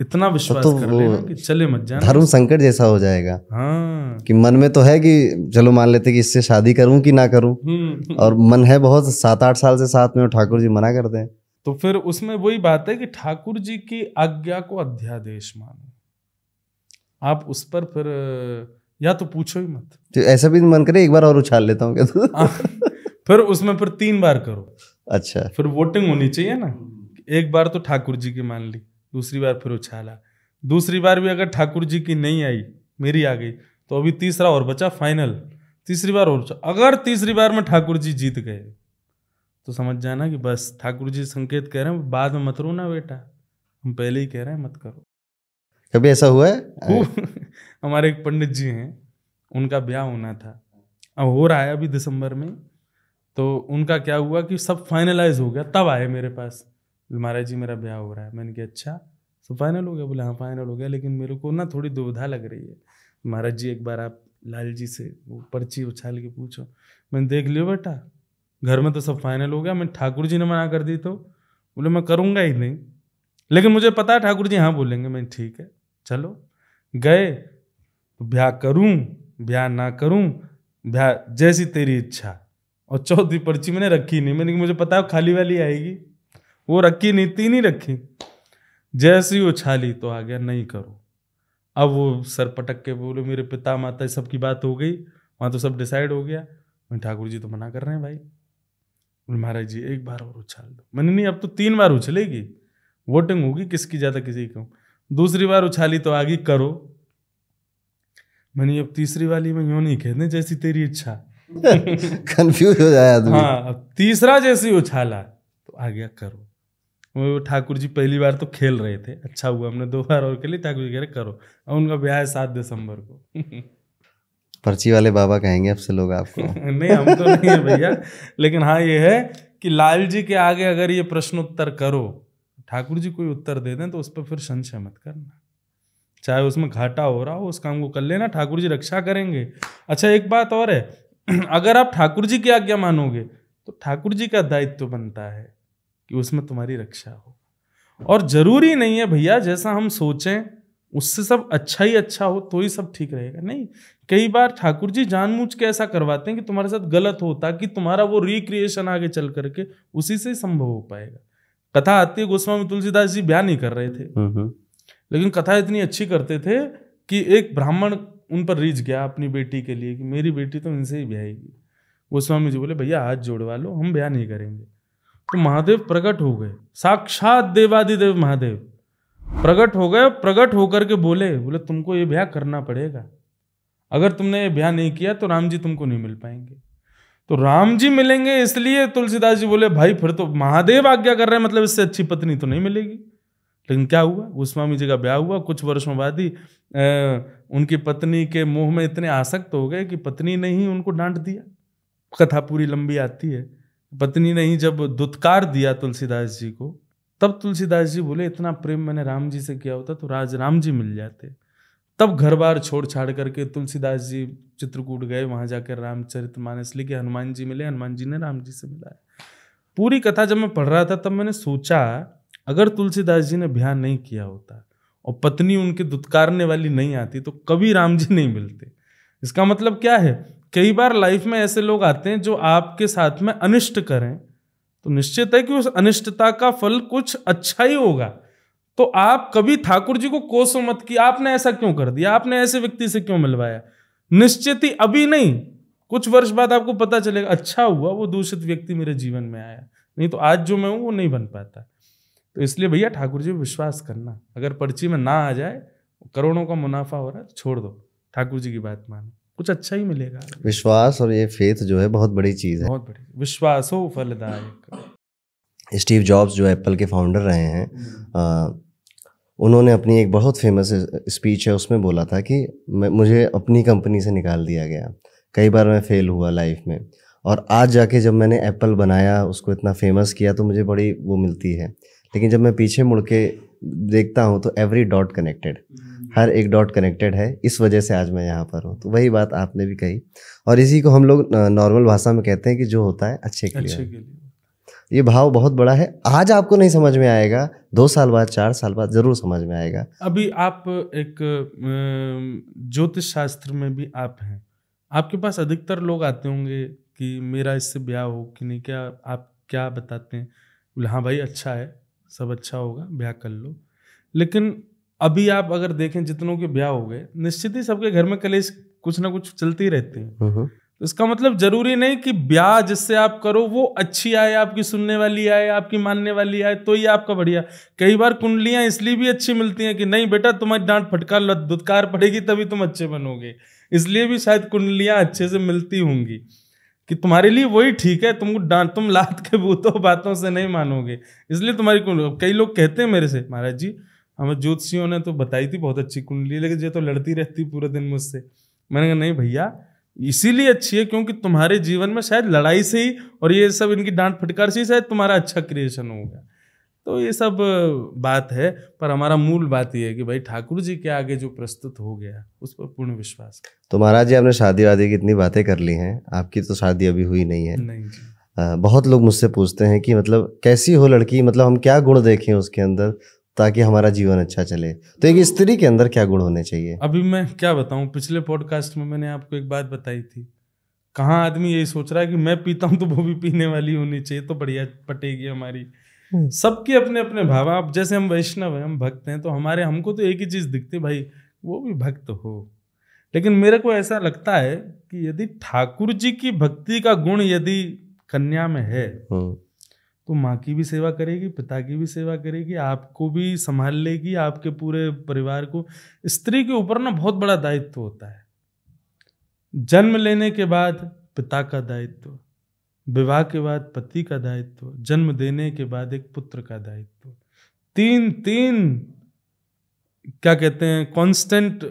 इतना तो विश्वास तो, कर लेना कि चले मत जाना धर्म संकट जैसा हो जाएगा हाँ कि मन में तो है कि चलो मान लेते कि इससे शादी करूं कि ना करूं हम्म। और मन है बहुत सात आठ साल से साथ में ठाकुर जी मना करते हैं तो फिर उसमें वही बात है कि ठाकुर जी की आज्ञा को अध्यादेश मानो आप उस पर फिर या तो पूछो ही मत तो ऐसा भी मन करे एक बार और उछाल लेता हूँ क्या तो? [laughs] हाँ। फिर उसमें फिर तीन बार करो अच्छा फिर वोटिंग होनी चाहिए ना एक बार तो ठाकुर जी की मान ली दूसरी बार फिर उछाला दूसरी बार भी अगर ठाकुर जी की नहीं आई मेरी आ गई तो अभी तीसरा और बचा फाइनल तीसरी बार और अगर तीसरी बार में ठाकुर जी जीत गए तो समझ जाना कि बस ठाकुर जी संकेत कह रहे हैं बाद में मत रो ना बेटा हम पहले ही कह रहे हैं मत करो कभी ऐसा हुआ है [laughs] हमारे एक पंडित जी हैं उनका ब्याह होना था अब हो रहा है अभी दिसंबर में तो उनका क्या हुआ कि सब फाइनलाइज हो गया तब आए मेरे पास महाराज जी मेरा ब्याह हो रहा है मैंने कहा अच्छा तो फाइनल हो गया बोले हाँ फाइनल हो गया लेकिन मेरे को ना थोड़ी दुविधा लग रही है महाराज जी एक बार आप लाल जी से वो पर्ची उछाल के पूछो मैंने देख लियो बेटा घर में तो सब फाइनल हो गया मैंने ठाकुर जी ने मना कर दी तो बोले मैं करूँगा ही नहीं लेकिन मुझे पता है ठाकुर जी हाँ बोलेंगे मैं ठीक है चलो गए तो ब्याह करूँ ब्याह ना करूँ ब्याह जैसी तेरी इच्छा और चौथी पर्ची मैंने रखी नहीं मैंने कि मुझे पता है खाली वाली आएगी वो रखी नहीं तीन ही रखी जैसी उछाली तो आ गया नहीं करो अब वो सर पटक के बोले मेरे पिता माता सब की बात हो गई वहां तो सब डिसाइड हो गया मैं ठाकुर जी तो मना कर रहे हैं भाई बोले महाराज जी एक बार और उछाल दो मैंने नहीं अब तो तीन बार उछलेगी वोटिंग होगी किसकी ज़्यादा किसी की दूसरी बार उछाली तो आगे करो मैंने अब तीसरी वाली में यूं नहीं कहते जैसी तेरी इच्छा कंफ्यूज [laughs] हो जाया हाँ हाँ तीसरा जैसी उछाला तो आ गया करो वो ठाकुर जी पहली बार तो खेल रहे थे अच्छा हुआ हमने दो बार और खेली ठाकुर जी कह रहे करो और उनका ब्याह है सात दिसंबर को [laughs] पर्ची वाले बाबा कहेंगे अब से लोग आपको [laughs] नहीं हम तो नहीं है भैया लेकिन हाँ ये है कि लाल जी के आगे अगर ये प्रश्न उत्तर करो ठाकुर जी कोई उत्तर दे दें तो उस पर फिर संशय मत करना चाहे उसमें घाटा हो रहा हो उस काम को कर लेना ठाकुर जी रक्षा करेंगे अच्छा एक बात और है [clears throat] अगर आप ठाकुर जी की आज्ञा मानोगे तो ठाकुर जी का दायित्व बनता है कि उसमें तुम्हारी रक्षा हो और जरूरी नहीं है भैया जैसा हम सोचें उससे सब अच्छा ही अच्छा हो तो ही सब ठीक रहेगा नहीं कई बार ठाकुर जी जानबूझ के ऐसा करवाते हैं कि तुम्हारे साथ गलत हो ताकि तुम्हारा वो रिक्रिएशन आगे चल करके उसी से संभव हो पाएगा कथा आती है गोस्वामी तुलसीदास जी ब्याह नहीं कर रहे थे हम्म, हम्म। लेकिन कथा इतनी अच्छी करते थे कि एक ब्राह्मण उन पर रीझ गया अपनी बेटी के लिए कि मेरी बेटी तो इनसे ही ब्याहेगी गोस्वामी जी बोले भैया हाथ जोड़वा लो हम ब्याह नहीं करेंगे तो महादेव प्रकट हो गए साक्षात देवादिदेव महादेव प्रकट हो गए प्रकट होकर के बोले बोले तुमको ये ब्याह करना पड़ेगा अगर तुमने ये ब्याह नहीं किया तो राम जी तुमको नहीं मिल पाएंगे तो राम जी मिलेंगे इसलिए तुलसीदास जी बोले भाई फिर तो महादेव आज्ञा कर रहे हैं मतलब इससे अच्छी पत्नी तो नहीं मिलेगी लेकिन क्या हुआ गोस्वामी जी का ब्याह हुआ कुछ वर्षों बाद ही उनकी पत्नी के मुंह में इतने आसक्त हो गए कि पत्नी ने ही उनको डांट दिया कथा पूरी लंबी आती है पत्नी ने ही जब दुत्कार दिया तुलसीदास जी को तब तुलसीदास जी बोले इतना प्रेम मैंने राम जी से किया होता तो राज राम जी मिल जाते तब घर बार छोड़ छाड़ करके तुलसीदास जी चित्रकूट गए वहां जाकर रामचरित मानस लिखे हनुमान जी मिले हनुमान जी ने राम जी से मिलाया पूरी कथा जब मैं पढ़ रहा था तब मैंने सोचा अगर तुलसीदास जी ने ब्याह नहीं किया होता और पत्नी उनके दुत्कारने वाली नहीं आती तो कभी राम जी नहीं मिलते इसका मतलब क्या है कई बार लाइफ में ऐसे लोग आते हैं जो आपके साथ में अनिष्ट करें तो निश्चित है कि उस अनिष्टता का फल कुछ अच्छा ही होगा तो आप कभी ठाकुर जी को कोसो मत कि आपने ऐसा क्यों कर दिया आपने ऐसे व्यक्ति से क्यों मिलवाया निश्चित ही अभी नहीं कुछ वर्ष बाद आपको पता चलेगा अच्छा हुआ वो दूषित व्यक्ति मेरे जीवन में आया नहीं तो आज जो मैं हूं वो नहीं बन पाता तो इसलिए भैया ठाकुर जी विश्वास करना अगर पर्ची में ना आ जाए करोड़ों का मुनाफा हो रहा है तो छोड़ दो ठाकुर जी की बात मानो कुछ अच्छा ही मिलेगा विश्वास और ये फेथ जो है बहुत बड़ी चीज़ है बहुत बड़ी विश्वास हो फलदायक स्टीव जॉब्स जो एप्पल के फाउंडर रहे हैं आ, हम्म। उन्होंने अपनी एक बहुत फेमस स्पीच है उसमें बोला था कि मैं मुझे अपनी कंपनी से निकाल दिया गया कई बार मैं फेल हुआ लाइफ में और आज जाके जब मैंने एप्पल बनाया उसको इतना फेमस किया तो मुझे बड़ी वो मिलती है लेकिन जब मैं पीछे मुड़ के देखता हूँ तो एवरी डॉट कनेक्टेड हर एक डॉट कनेक्टेड है इस वजह से आज मैं यहाँ पर हूँ तो वही बात आपने भी कही और इसी को हम लोग नॉर्मल भाषा में कहते हैं कि जो होता है अच्छे के लिए अच्छे ये भाव बहुत बड़ा है आज आपको नहीं समझ में आएगा दो साल बाद चार साल बाद जरूर समझ में आएगा अभी आप एक ज्योतिष शास्त्र में भी आप हैं आपके पास अधिकतर लोग आते होंगे कि मेरा इससे ब्याह हो कि नहीं क्या आप क्या बताते हैं बोले हाँ भाई अच्छा है सब अच्छा होगा ब्याह कर लो लेकिन अभी आप अगर देखें जितनों के ब्याह हो गए निश्चित ही सबके घर में कलेश कुछ ना कुछ चलती रहती है तो इसका मतलब जरूरी नहीं कि ब्याह जिससे आप करो वो अच्छी आए आपकी सुनने वाली आए आपकी मानने वाली आए तो ये आपका बढ़िया कई बार कुंडलियां इसलिए भी अच्छी मिलती हैं कि नहीं बेटा तुम्हारी डांट फटकार दुदकार पड़ेगी तभी तुम अच्छे बनोगे इसलिए भी शायद कुंडलियां अच्छे से मिलती होंगी कि तुम्हारे लिए वही ठीक है तुमको डांट तुम लात के भूतों बातों से नहीं मानोगे इसलिए तुम्हारी कई लोग कहते हैं मेरे से महाराज जी हमें ज्योतिषियों ने तो बताई थी बहुत अच्छी कुंडली लेकिन ये तो लड़ती रहती पूरे दिन मुझसे मैंने कहा नहीं भैया इसीलिए अच्छी है क्योंकि तुम्हारे जीवन में शायद लड़ाई से ही और ये सब इनकी डांट फटकार से ही शायद तुम्हारा अच्छा क्रिएशन हो गया तो ये सब बात है पर हमारा मूल बात ये है कि भाई ठाकुर जी के आगे जो प्रस्तुत हो गया उस पर पूर्ण विश्वास तो महाराज जी आपने शादी वादी की इतनी बातें कर ली हैं आपकी तो शादी अभी हुई नहीं है नहीं जी बहुत लोग मुझसे पूछते हैं कि मतलब कैसी हो लड़की मतलब हम क्या गुण देखें उसके अंदर ताकि हमारा जीवन अच्छा चले तो एक स्त्री के अंदर क्या गुण होने चाहिए अभी मैं क्या बताऊं पिछले पॉडकास्ट में मैंने आपको एक बात बताई थी कहाँ आदमी यही सोच रहा है कि मैं पीता हूँ तो वो भी पीने वाली होनी चाहिए तो बढ़िया पटेगी हमारी हम्म। सबके अपने अपने भाव आप जैसे हम वैष्णव हैं हम भक्त हैं तो हमारे हमको तो एक ही चीज़ दिखती है भाई वो भी भक्त हो लेकिन मेरे को ऐसा लगता है कि यदि ठाकुर जी की भक्ति का गुण यदि कन्या में है हम्म। तो माँ की भी सेवा करेगी पिता की भी सेवा करेगी आपको भी संभाल लेगी आपके पूरे परिवार को स्त्री के ऊपर ना बहुत बड़ा दायित्व होता है जन्म लेने के बाद पिता का दायित्व विवाह के बाद पति का दायित्व जन्म देने के बाद एक पुत्र का दायित्व तीन तीन क्या कहते हैं कांस्टेंट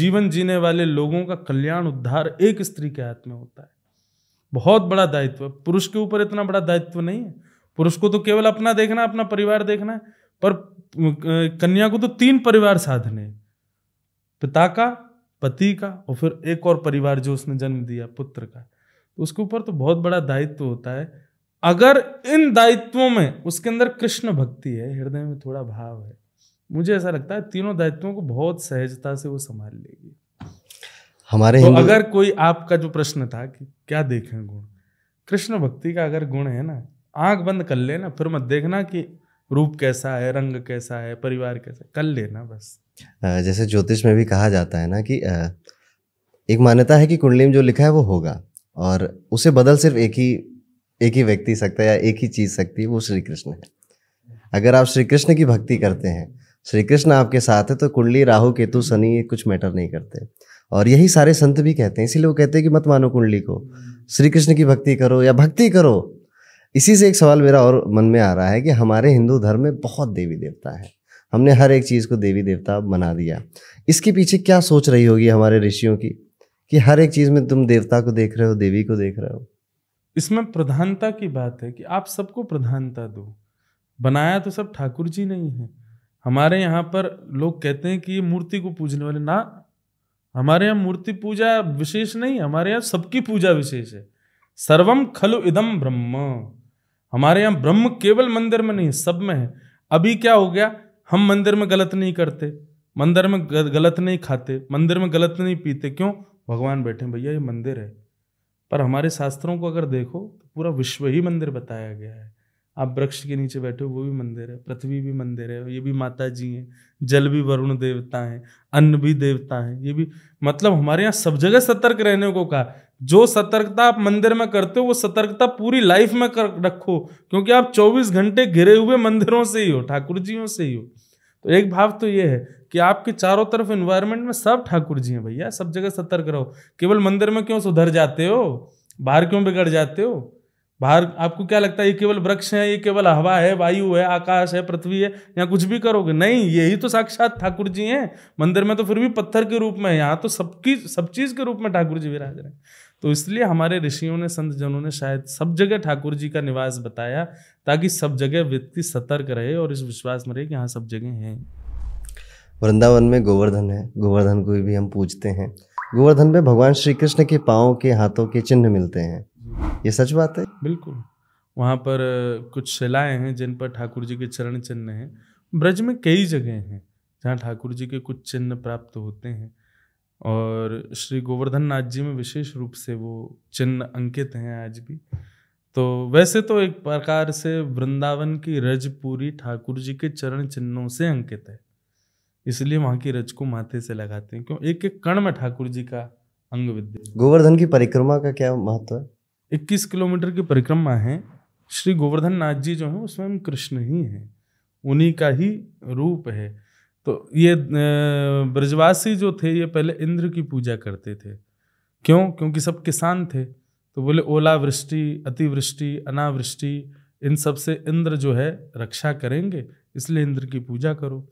जीवन जीने वाले लोगों का कल्याण उद्धार एक स्त्री के हाथ में होता है बहुत बड़ा दायित्व पुरुष के ऊपर इतना बड़ा दायित्व नहीं है पुरुष को तो केवल अपना देखना अपना परिवार देखना है पर कन्या को तो तीन परिवार साधने पिता का पति का और फिर एक और परिवार जो उसने जन्म दिया पुत्र का तो उसके ऊपर तो बहुत बड़ा दायित्व होता है अगर इन दायित्वों में उसके अंदर कृष्ण भक्ति है हृदय में थोड़ा भाव है मुझे ऐसा लगता है तीनों दायित्वों को बहुत सहजता से वो संभाल लेगी हमारे तो अगर कोई आपका जो प्रश्न था कि क्या देखें गुण कृष्ण भक्ति का अगर गुण है ना आंख बंद कर लेना फिर मत देखना कि रूप कैसा है रंग कैसा है परिवार कैसा है कर लेना बस जैसे ज्योतिष में भी कहा जाता है ना कि एक मान्यता है कि कुंडली में जो लिखा है वो होगा और उसे बदल सिर्फ एक ही एक ही व्यक्ति सकता है या एक ही चीज़ सकती है वो श्री कृष्ण है अगर आप श्री कृष्ण की भक्ति करते हैं श्री कृष्ण आपके साथ है तो कुंडली राहु केतु शनि ये कुछ मैटर नहीं करते और यही सारे संत भी कहते हैं इसीलिए वो कहते हैं कि मत मानो कुंडली को श्री कृष्ण की भक्ति करो या भक्ति करो इसी से एक सवाल मेरा और मन में आ रहा है कि हमारे हिंदू धर्म में बहुत देवी देवता है हमने हर एक चीज़ को देवी देवता बना दिया इसके पीछे क्या सोच रही होगी हमारे ऋषियों की कि हर एक चीज़ में तुम देवता को देख रहे हो देवी को देख रहे हो इसमें प्रधानता की बात है कि आप सबको प्रधानता दो बनाया तो सब ठाकुर जी नहीं है हमारे यहाँ पर लोग कहते हैं कि ये मूर्ति को पूजने वाले ना हमारे यहाँ मूर्ति पूजा विशेष नहीं हमारे यहाँ सबकी पूजा विशेष है सर्वम खलु इदम ब्रह्म हमारे यहाँ ब्रह्म केवल मंदिर में नहीं सब में है अभी क्या हो गया हम मंदिर में गलत नहीं करते मंदिर में गलत नहीं खाते मंदिर में गलत नहीं पीते क्यों भगवान बैठे भैया ये मंदिर है पर हमारे शास्त्रों को अगर देखो तो पूरा विश्व ही मंदिर बताया गया है आप वृक्ष के नीचे बैठे हो वो भी मंदिर है पृथ्वी भी मंदिर है ये भी माता जी हैं जल भी वरुण देवता हैं अन्न भी देवता हैं ये भी मतलब हमारे यहाँ सब जगह सतर्क रहने को कहा जो सतर्कता आप मंदिर में करते हो वो सतर्कता पूरी लाइफ में कर रखो क्योंकि आप 24 घंटे घिरे हुए मंदिरों से ही हो ठाकुर जियों से ही हो तो एक भाव तो ये है कि आपके चारों तरफ इन्वायरमेंट में सब ठाकुर जी हैं भैया सब जगह सतर्क रहो केवल मंदिर में क्यों सुधर जाते हो बाहर क्यों बिगड़ जाते हो बाहर आपको क्या लगता है ये केवल वृक्ष है ये केवल हवा है वायु है आकाश है पृथ्वी है या कुछ भी करोगे नहीं यही तो साक्षात ठाकुर जी हैं मंदिर में तो फिर भी पत्थर के रूप में है यहाँ तो सबकी सब चीज़ के रूप में ठाकुर जी विराज रहे तो इसलिए हमारे ऋषियों ने संत जनों ने शायद सब जगह ठाकुर जी का निवास बताया ताकि सब जगह व्यक्ति सतर्क रहे और इस विश्वास में रहे कि हाँ सब जगह हैं वृंदावन में गोवर्धन है गोवर्धन को भी हम पूजते हैं गोवर्धन में भगवान श्री कृष्ण के पाँव के हाथों के चिन्ह मिलते हैं ये सच बात है बिल्कुल वहाँ पर कुछ शिलाएं हैं जिन पर ठाकुर जी के चरण चिन्ह हैं ब्रज में कई जगह हैं जहाँ ठाकुर जी के कुछ चिन्ह प्राप्त होते हैं और श्री गोवर्धन नाथ जी में विशेष रूप से वो चिन्ह अंकित हैं आज भी तो वैसे तो एक प्रकार से वृंदावन की रज पूरी ठाकुर जी के चरण चिन्हों से अंकित है इसलिए वहाँ की रज को माथे से लगाते हैं क्यों एक एक कण में ठाकुर जी का अंग विद्या गोवर्धन की परिक्रमा का क्या महत्व है 21 किलोमीटर की परिक्रमा है श्री गोवर्धन नाथ जी जो हैं वो स्वयं कृष्ण ही हैं उन्हीं का ही रूप है तो ये ब्रजवासी जो थे ये पहले इंद्र की पूजा करते थे क्यों क्योंकि सब किसान थे तो बोले ओलावृष्टि अतिवृष्टि अनावृष्टि इन सब से इंद्र जो है रक्षा करेंगे इसलिए इंद्र की पूजा करो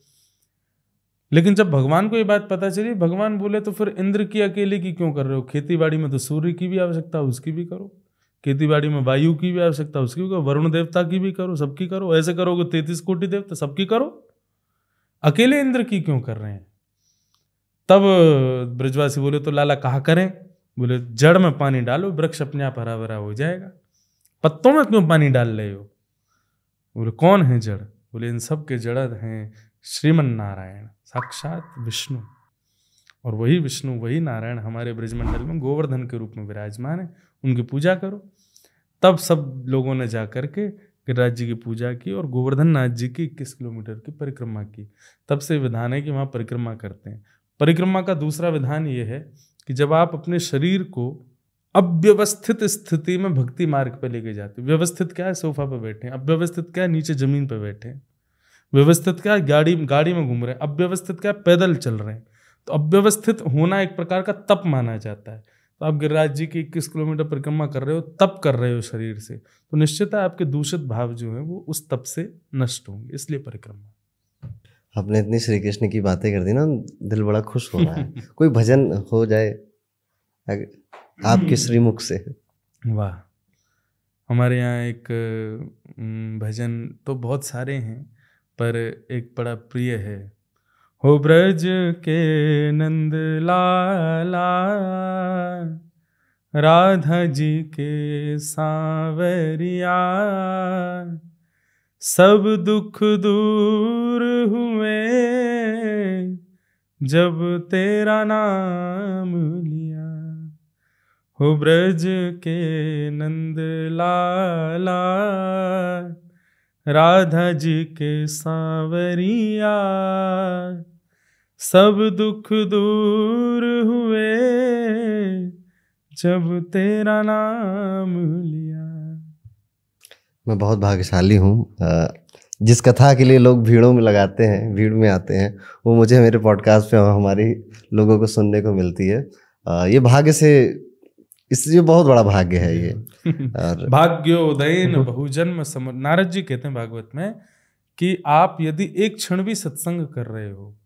लेकिन जब भगवान को ये बात पता चली भगवान बोले तो फिर इंद्र की अकेले की क्यों कर रहे हो खेती बाड़ी में तो सूर्य की भी आवश्यकता उसकी भी करो खेतीबाड़ी में वायु की भी आवश्यकता उसकी भी करो वरुण देवता की भी करो सबकी करो ऐसे करोगे तैतीस कोटि देवता सबकी करो अकेले इंद्र की क्यों कर रहे हैं तब ब्रजवासी बोले तो लाला कहा करें बोले जड़ में पानी डालो वृक्ष अपने आप हरा भरा हो जाएगा पत्तों में क्यों पानी डाल रहे हो बोले कौन है जड़ बोले इन सब के जड़ हैं श्रीमन नारायण साक्षात विष्णु और वही विष्णु वही नारायण हमारे ब्रजमंडल में गोवर्धन के रूप में विराजमान है उनकी पूजा करो तब सब लोगों ने जा कर के गिरिराज जी की पूजा की और गोवर्धन नाथ जी की इक्कीस किलोमीटर की परिक्रमा की तब से विधान है कि वहाँ परिक्रमा करते हैं परिक्रमा का दूसरा विधान ये है कि जब आप अपने शरीर को अव्यवस्थित स्थिति में भक्ति मार्ग पर लेके जाते व्यवस्थित क्या है सोफा पर बैठे अव्यवस्थित क्या है नीचे जमीन पर बैठे व्यवस्थित क्या है गाड़ी गाड़ी में घूम रहे हैं अव्यवस्थित क्या है पैदल चल रहे हैं तो अव्यवस्थित होना एक प्रकार का तप माना जाता है तो आप गिरिराज जी की इक्कीस किलोमीटर परिक्रमा कर रहे हो तप कर रहे हो शरीर से तो है आपके दूषित भाव जो है वो उस तप से नष्ट होंगे इसलिए परिक्रमा आपने इतनी श्री कृष्ण की बातें कर दी ना दिल बड़ा खुश हो रहा है [laughs] कोई भजन हो जाए आपके [laughs] श्रीमुख से वाह हमारे यहाँ एक भजन तो बहुत सारे हैं पर एक बड़ा प्रिय है हो ब्रज के नंद लाला राधा जी के सांवरिया सब दुख दूर हुए जब तेरा नाम लिया हो ब्रज के नंद लाला राधा जी के सांवरिया सब दुख दूर हुए जब तेरा नाम लिया मैं बहुत भाग्यशाली हूँ जिस कथा के लिए लोग भीड़ों में लगाते हैं भीड़ में आते हैं वो मुझे मेरे पॉडकास्ट पे हमारी लोगों को सुनने को मिलती है ये भाग्य से इससे बहुत बड़ा भाग्य है ये [laughs] और भाग्योदयन [laughs] बहुजन्म समर नारद जी कहते हैं भागवत में कि आप यदि एक क्षण भी सत्संग कर रहे हो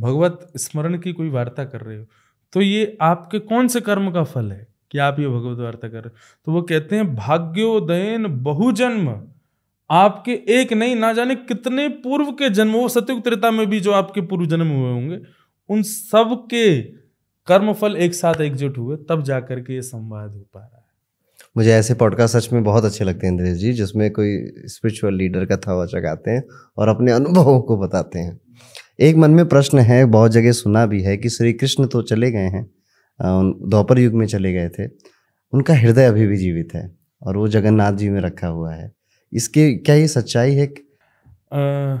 भगवत स्मरण की कोई वार्ता कर रहे हो तो ये आपके कौन से कर्म का फल है कि आप ये भगवत वार्ता कर रहे हो तो वो कहते हैं भाग्योदयन बहुजन्म आपके एक नहीं ना जाने कितने पूर्व के जन्म वो सतयुग त्रेता में भी जो आपके पूर्व जन्म हुए होंगे उन सब के कर्म फल एक साथ एकजुट हुए तब जा करके ये संवाद हो पा रहा है मुझे ऐसे पॉडकास्ट सच में बहुत अच्छे लगते हैं इंद्रेश जी जिसमें कोई स्पिरिचुअल लीडर का था वचक आते हैं और अपने अनुभवों को बताते हैं एक मन में प्रश्न है बहुत जगह सुना भी है कि श्री कृष्ण तो चले गए हैं उन दोपहर युग में चले गए थे उनका हृदय अभी भी जीवित है और वो जगन्नाथ जी में रखा हुआ है इसके क्या ये सच्चाई है आ,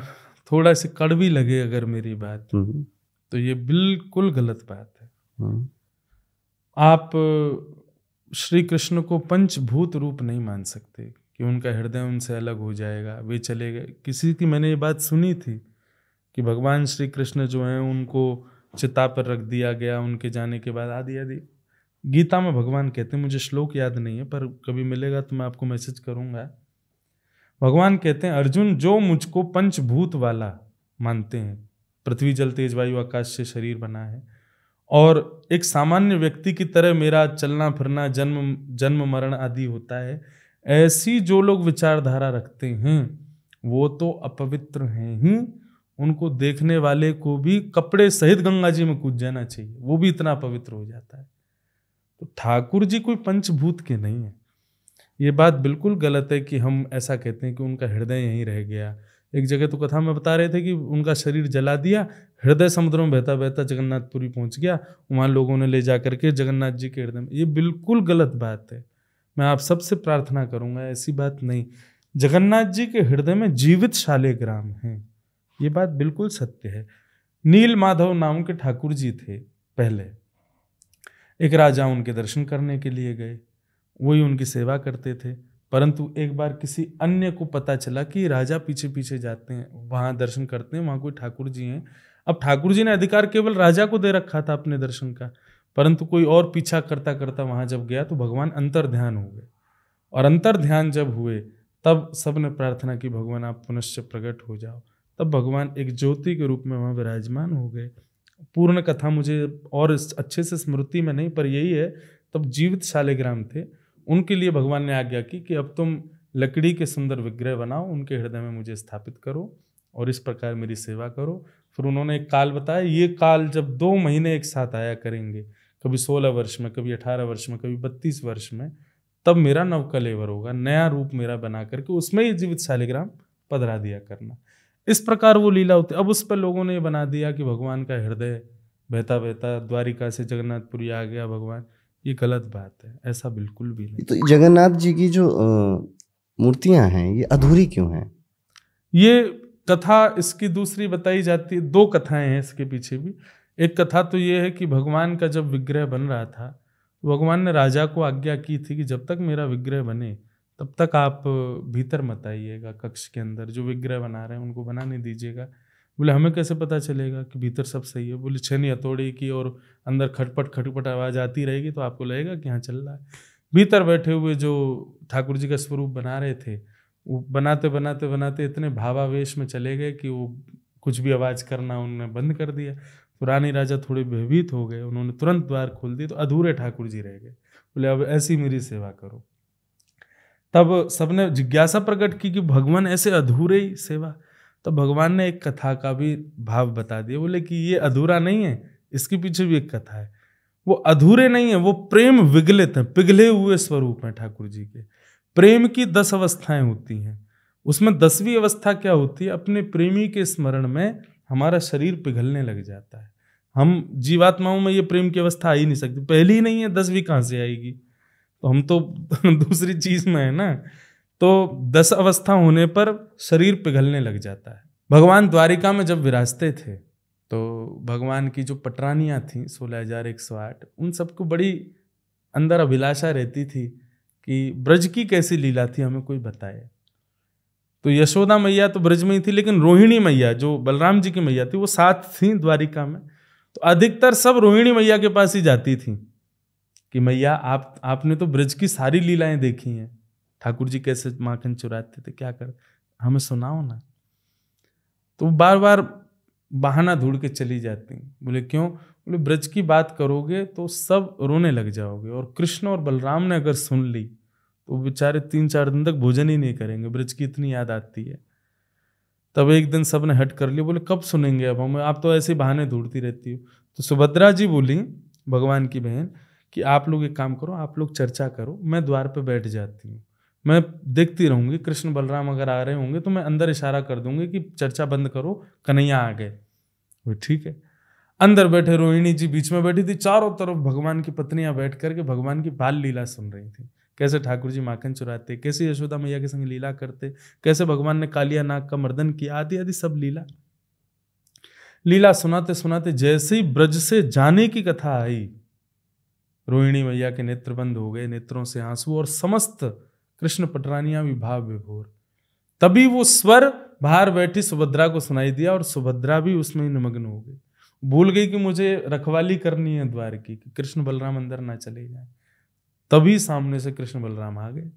थोड़ा सा कड़वी लगे अगर मेरी बात हम्म, हम्म। तो ये बिल्कुल गलत बात है हम्म। आप श्री कृष्ण को पंचभूत रूप नहीं मान सकते कि उनका हृदय उनसे अलग हो जाएगा वे चले गए किसी की मैंने ये बात सुनी थी कि भगवान श्री कृष्ण जो हैं उनको चिता पर रख दिया गया उनके जाने के बाद आदि आदि गीता में भगवान कहते हैं मुझे श्लोक याद नहीं है पर कभी मिलेगा तो मैं आपको मैसेज करूंगा भगवान कहते हैं अर्जुन जो मुझको पंचभूत वाला मानते हैं पृथ्वी जल तेज वायु आकाश से शरीर बना है और एक सामान्य व्यक्ति की तरह मेरा चलना फिरना जन्म जन्म मरण आदि होता है ऐसी जो लोग विचारधारा रखते हैं वो तो अपवित्र हैं ही उनको देखने वाले को भी कपड़े सहित गंगा जी में कूद जाना चाहिए वो भी इतना पवित्र हो जाता है तो ठाकुर जी कोई पंचभूत के नहीं है ये बात बिल्कुल गलत है कि हम ऐसा कहते हैं कि उनका हृदय यहीं रह गया एक जगह तो कथा में बता रहे थे कि उनका शरीर जला दिया हृदय समुद्र में बहता बहता जगन्नाथपुरी पहुंच गया वहाँ लोगों ने ले जा करके जगन्नाथ जी के हृदय में ये बिल्कुल गलत बात है मैं आप सबसे प्रार्थना करूँगा ऐसी बात नहीं जगन्नाथ जी के हृदय में जीवित शाले ग्राम हैं ये बात बिल्कुल सत्य है नील माधव नाम के ठाकुर जी थे पहले एक राजा उनके दर्शन करने के लिए गए वही उनकी सेवा करते थे परंतु एक बार किसी अन्य को पता चला कि राजा पीछे पीछे जाते हैं वहाँ दर्शन करते हैं वहाँ कोई ठाकुर जी हैं अब ठाकुर जी ने अधिकार केवल राजा को दे रखा था अपने दर्शन का परंतु कोई और पीछा करता करता वहाँ जब गया तो भगवान अंतर ध्यान हो गए और अंतर ध्यान जब हुए तब सब ने प्रार्थना की भगवान आप पुनश्च प्रकट हो जाओ तब भगवान एक ज्योति के रूप में वहाँ विराजमान हो गए पूर्ण कथा मुझे और अच्छे से स्मृति में नहीं पर यही है तब जीवित शालिग्राम थे उनके लिए भगवान ने आज्ञा की कि अब तुम लकड़ी के सुंदर विग्रह बनाओ उनके हृदय में मुझे स्थापित करो और इस प्रकार मेरी सेवा करो फिर उन्होंने एक काल बताया ये काल जब दो महीने एक साथ आया करेंगे कभी सोलह वर्ष में कभी अठारह वर्ष में कभी बत्तीस वर्ष में तब मेरा नवकलेवर होगा नया रूप मेरा बना करके उसमें ये जीवित शालिग्राम पधरा दिया करना इस प्रकार वो लीला होती अब उस पर लोगों ने बना दिया कि भगवान का हृदय बहता बहता द्वारिका से जगन्नाथपुरी आ गया भगवान ये गलत बात है ऐसा बिल्कुल भी नहीं तो जगन्नाथ जी की जो मूर्तियां हैं ये अधूरी क्यों हैं ये कथा इसकी दूसरी बताई जाती है दो कथाएं हैं इसके पीछे भी एक कथा तो ये है कि भगवान का जब विग्रह बन रहा था तो भगवान ने राजा को आज्ञा की थी कि जब तक मेरा विग्रह बने तब तक आप भीतर मत आइएगा कक्ष के अंदर जो विग्रह बना रहे हैं उनको बनाने दीजिएगा बोले हमें कैसे पता चलेगा कि भीतर सब सही है बोले छनी हथौड़ी की और अंदर खटपट खटपट आवाज़ आती रहेगी तो आपको लगेगा कि हाँ चल रहा है भीतर बैठे हुए जो ठाकुर जी का स्वरूप बना रहे थे वो बनाते बनाते बनाते इतने भावावेश में चले गए कि वो कुछ भी आवाज़ करना उन्होंने बंद कर दिया पुरानी राजा थोड़े भयभीत हो गए उन्होंने तुरंत द्वार खोल दिए तो अधूरे ठाकुर जी रह गए बोले अब ऐसी मेरी सेवा करो तब सबने जिज्ञासा प्रकट की कि भगवान ऐसे अधूरे ही सेवा तो भगवान ने एक कथा का भी भाव बता दिया बोले कि ये अधूरा नहीं है इसके पीछे भी एक कथा है वो अधूरे नहीं है वो प्रेम विगलित हैं पिघले हुए स्वरूप हैं ठाकुर जी के प्रेम की दस अवस्थाएं होती हैं उसमें दसवीं अवस्था क्या होती है अपने प्रेमी के स्मरण में हमारा शरीर पिघलने लग जाता है हम जीवात्माओं में ये प्रेम की अवस्था आ ही नहीं सकती पहली ही नहीं है दसवीं कहाँ से आएगी तो हम तो [laughs] दूसरी चीज में है ना तो दस अवस्था होने पर शरीर पिघलने लग जाता है भगवान द्वारिका में जब विराजते थे तो भगवान की जो पटरानियाँ थीं सोलह हजार एक सौ आठ उन सबको बड़ी अंदर अभिलाषा रहती थी कि ब्रज की कैसी लीला थी हमें कोई बताए तो यशोदा मैया तो ब्रज में ही थी लेकिन रोहिणी मैया जो बलराम जी की मैया थी वो साथ थी द्वारिका में तो अधिकतर सब रोहिणी मैया के पास ही जाती थी कि मैया आप आपने तो ब्रज की सारी लीलाएं देखी हैं ठाकुर जी कैसे माखन चुराते थे क्या कर हमें सुनाओ ना तो बार बार बहाना ढूंढ के चली जाती बोले क्यों बोले ब्रज की बात करोगे तो सब रोने लग जाओगे और कृष्ण और बलराम ने अगर सुन ली तो बेचारे तीन चार दिन तक भोजन ही नहीं करेंगे ब्रज की इतनी याद आती है तब एक दिन सब ने हट कर लिया बोले कब सुनेंगे अब हम आप तो ऐसे बहाने ढूंढती रहती हो तो सुभद्रा जी बोली भगवान की बहन कि आप लोग एक काम करो आप लोग चर्चा करो मैं द्वार पर बैठ जाती हूँ मैं देखती रहूंगी कृष्ण बलराम अगर आ रहे होंगे तो मैं अंदर इशारा कर दूंगी कि चर्चा बंद करो कन्हैया आ गए वो ठीक है अंदर बैठे रोहिणी जी बीच में बैठी थी चारों तरफ भगवान की पत्नियां बैठ करके भगवान की बाल लीला सुन रही थी कैसे ठाकुर जी माखन चुराते कैसे यशोदा मैया के संग लीला करते कैसे भगवान ने कालिया नाग का मर्दन किया आदि आदि सब लीला लीला सुनाते सुनाते जैसे ही ब्रज से जाने की कथा आई रोहिणी मैया के नेत्र बंद हो गए नेत्रों से आंसू और समस्त कृष्ण पटरानिया भी भाव विभोर तभी वो स्वर बाहर बैठी सुभद्रा को सुनाई दिया और सुभद्रा भी उसमें ही निमग्न हो गई भूल गई कि मुझे रखवाली करनी है द्वार की कि कृष्ण बलराम अंदर ना चले जाए तभी सामने से कृष्ण बलराम आ गए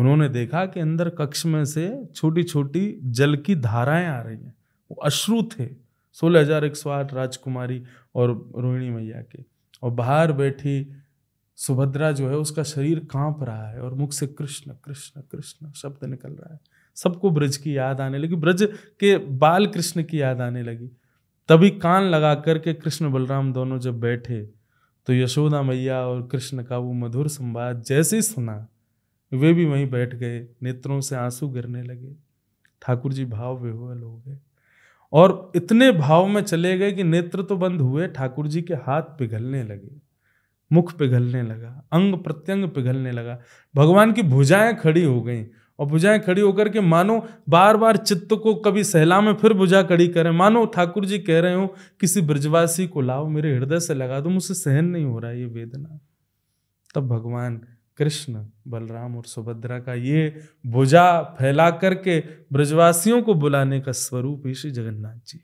उन्होंने देखा कि अंदर कक्ष में से छोटी छोटी जल की धाराएं आ रही हैं वो अश्रु थे सोलह हजार एक सौ आठ राजकुमारी और रोहिणी मैया के और बाहर बैठी सुभद्रा जो है उसका शरीर कांप रहा है और मुख से कृष्ण कृष्ण कृष्ण शब्द निकल रहा है सबको ब्रज की याद आने लगी ब्रज के बाल कृष्ण की याद आने लगी तभी कान लगा करके कृष्ण बलराम दोनों जब बैठे तो यशोदा मैया और कृष्ण का वो मधुर संवाद जैसे सुना वे भी वहीं बैठ गए नेत्रों से आंसू गिरने लगे ठाकुर जी भाव विह्वल हो गए और इतने भाव में चले गए कि नेत्र तो बंद हुए ठाकुर जी के हाथ पिघलने लगे मुख पिघलने लगा अंग प्रत्यंग पिघलने लगा भगवान की भुजाएं खड़ी हो गई और भुजाएं खड़ी होकर के मानो बार बार चित्त को कभी सहला में फिर भुजा खड़ी करें मानो ठाकुर जी कह रहे हो किसी ब्रजवासी को लाओ मेरे हृदय से लगा दो मुझसे सहन नहीं हो रहा ये वेदना तब भगवान कृष्ण बलराम और सुभद्रा का ये भुजा फैला करके ब्रजवासियों को बुलाने का स्वरूप ही श्री जगन्नाथ जी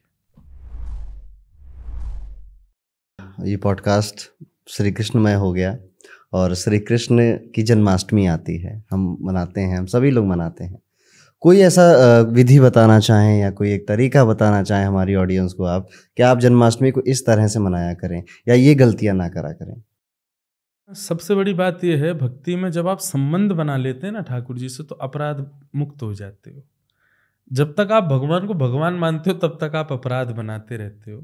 ये पॉडकास्ट श्री कृष्णमय हो गया और श्री कृष्ण की जन्माष्टमी आती है हम मनाते हैं हम सभी लोग मनाते हैं कोई ऐसा विधि बताना चाहें या कोई एक तरीका बताना चाहें हमारी ऑडियंस को आप कि आप जन्माष्टमी को इस तरह से मनाया करें या ये गलतियां ना करा करें सबसे बड़ी बात यह है भक्ति में जब आप संबंध बना लेते हैं ना ठाकुर जी से तो अपराध मुक्त हो जाते हो जब तक आप भगवान को भगवान मानते हो तब तक आप अपराध बनाते रहते हो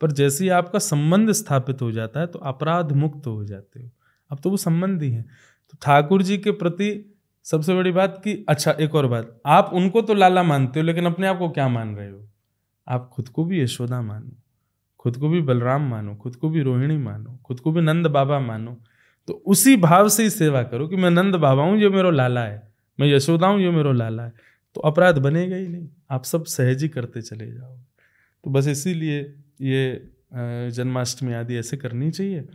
पर जैसे ही आपका संबंध स्थापित हो जाता है तो अपराध मुक्त हो जाते हो अब तो वो संबंध ही है तो ठाकुर जी के प्रति सबसे बड़ी बात कि अच्छा एक और बात आप उनको तो लाला मानते हो लेकिन अपने आप को क्या मान रहे हो आप खुद को भी यशोदा मानो खुद को भी बलराम मानो खुद को भी रोहिणी मानो खुद को भी नंद बाबा मानो तो उसी भाव से ही सेवा करो कि मैं नंद बाबा हूँ जो मेरा लाला है मैं यशोदा हूँ जो मेरा लाला है तो अपराध बनेगा ही नहीं आप सब सहज ही करते चले जाओ तो बस इसीलिए ये जन्माष्टमी आदि ऐसे करनी चाहिए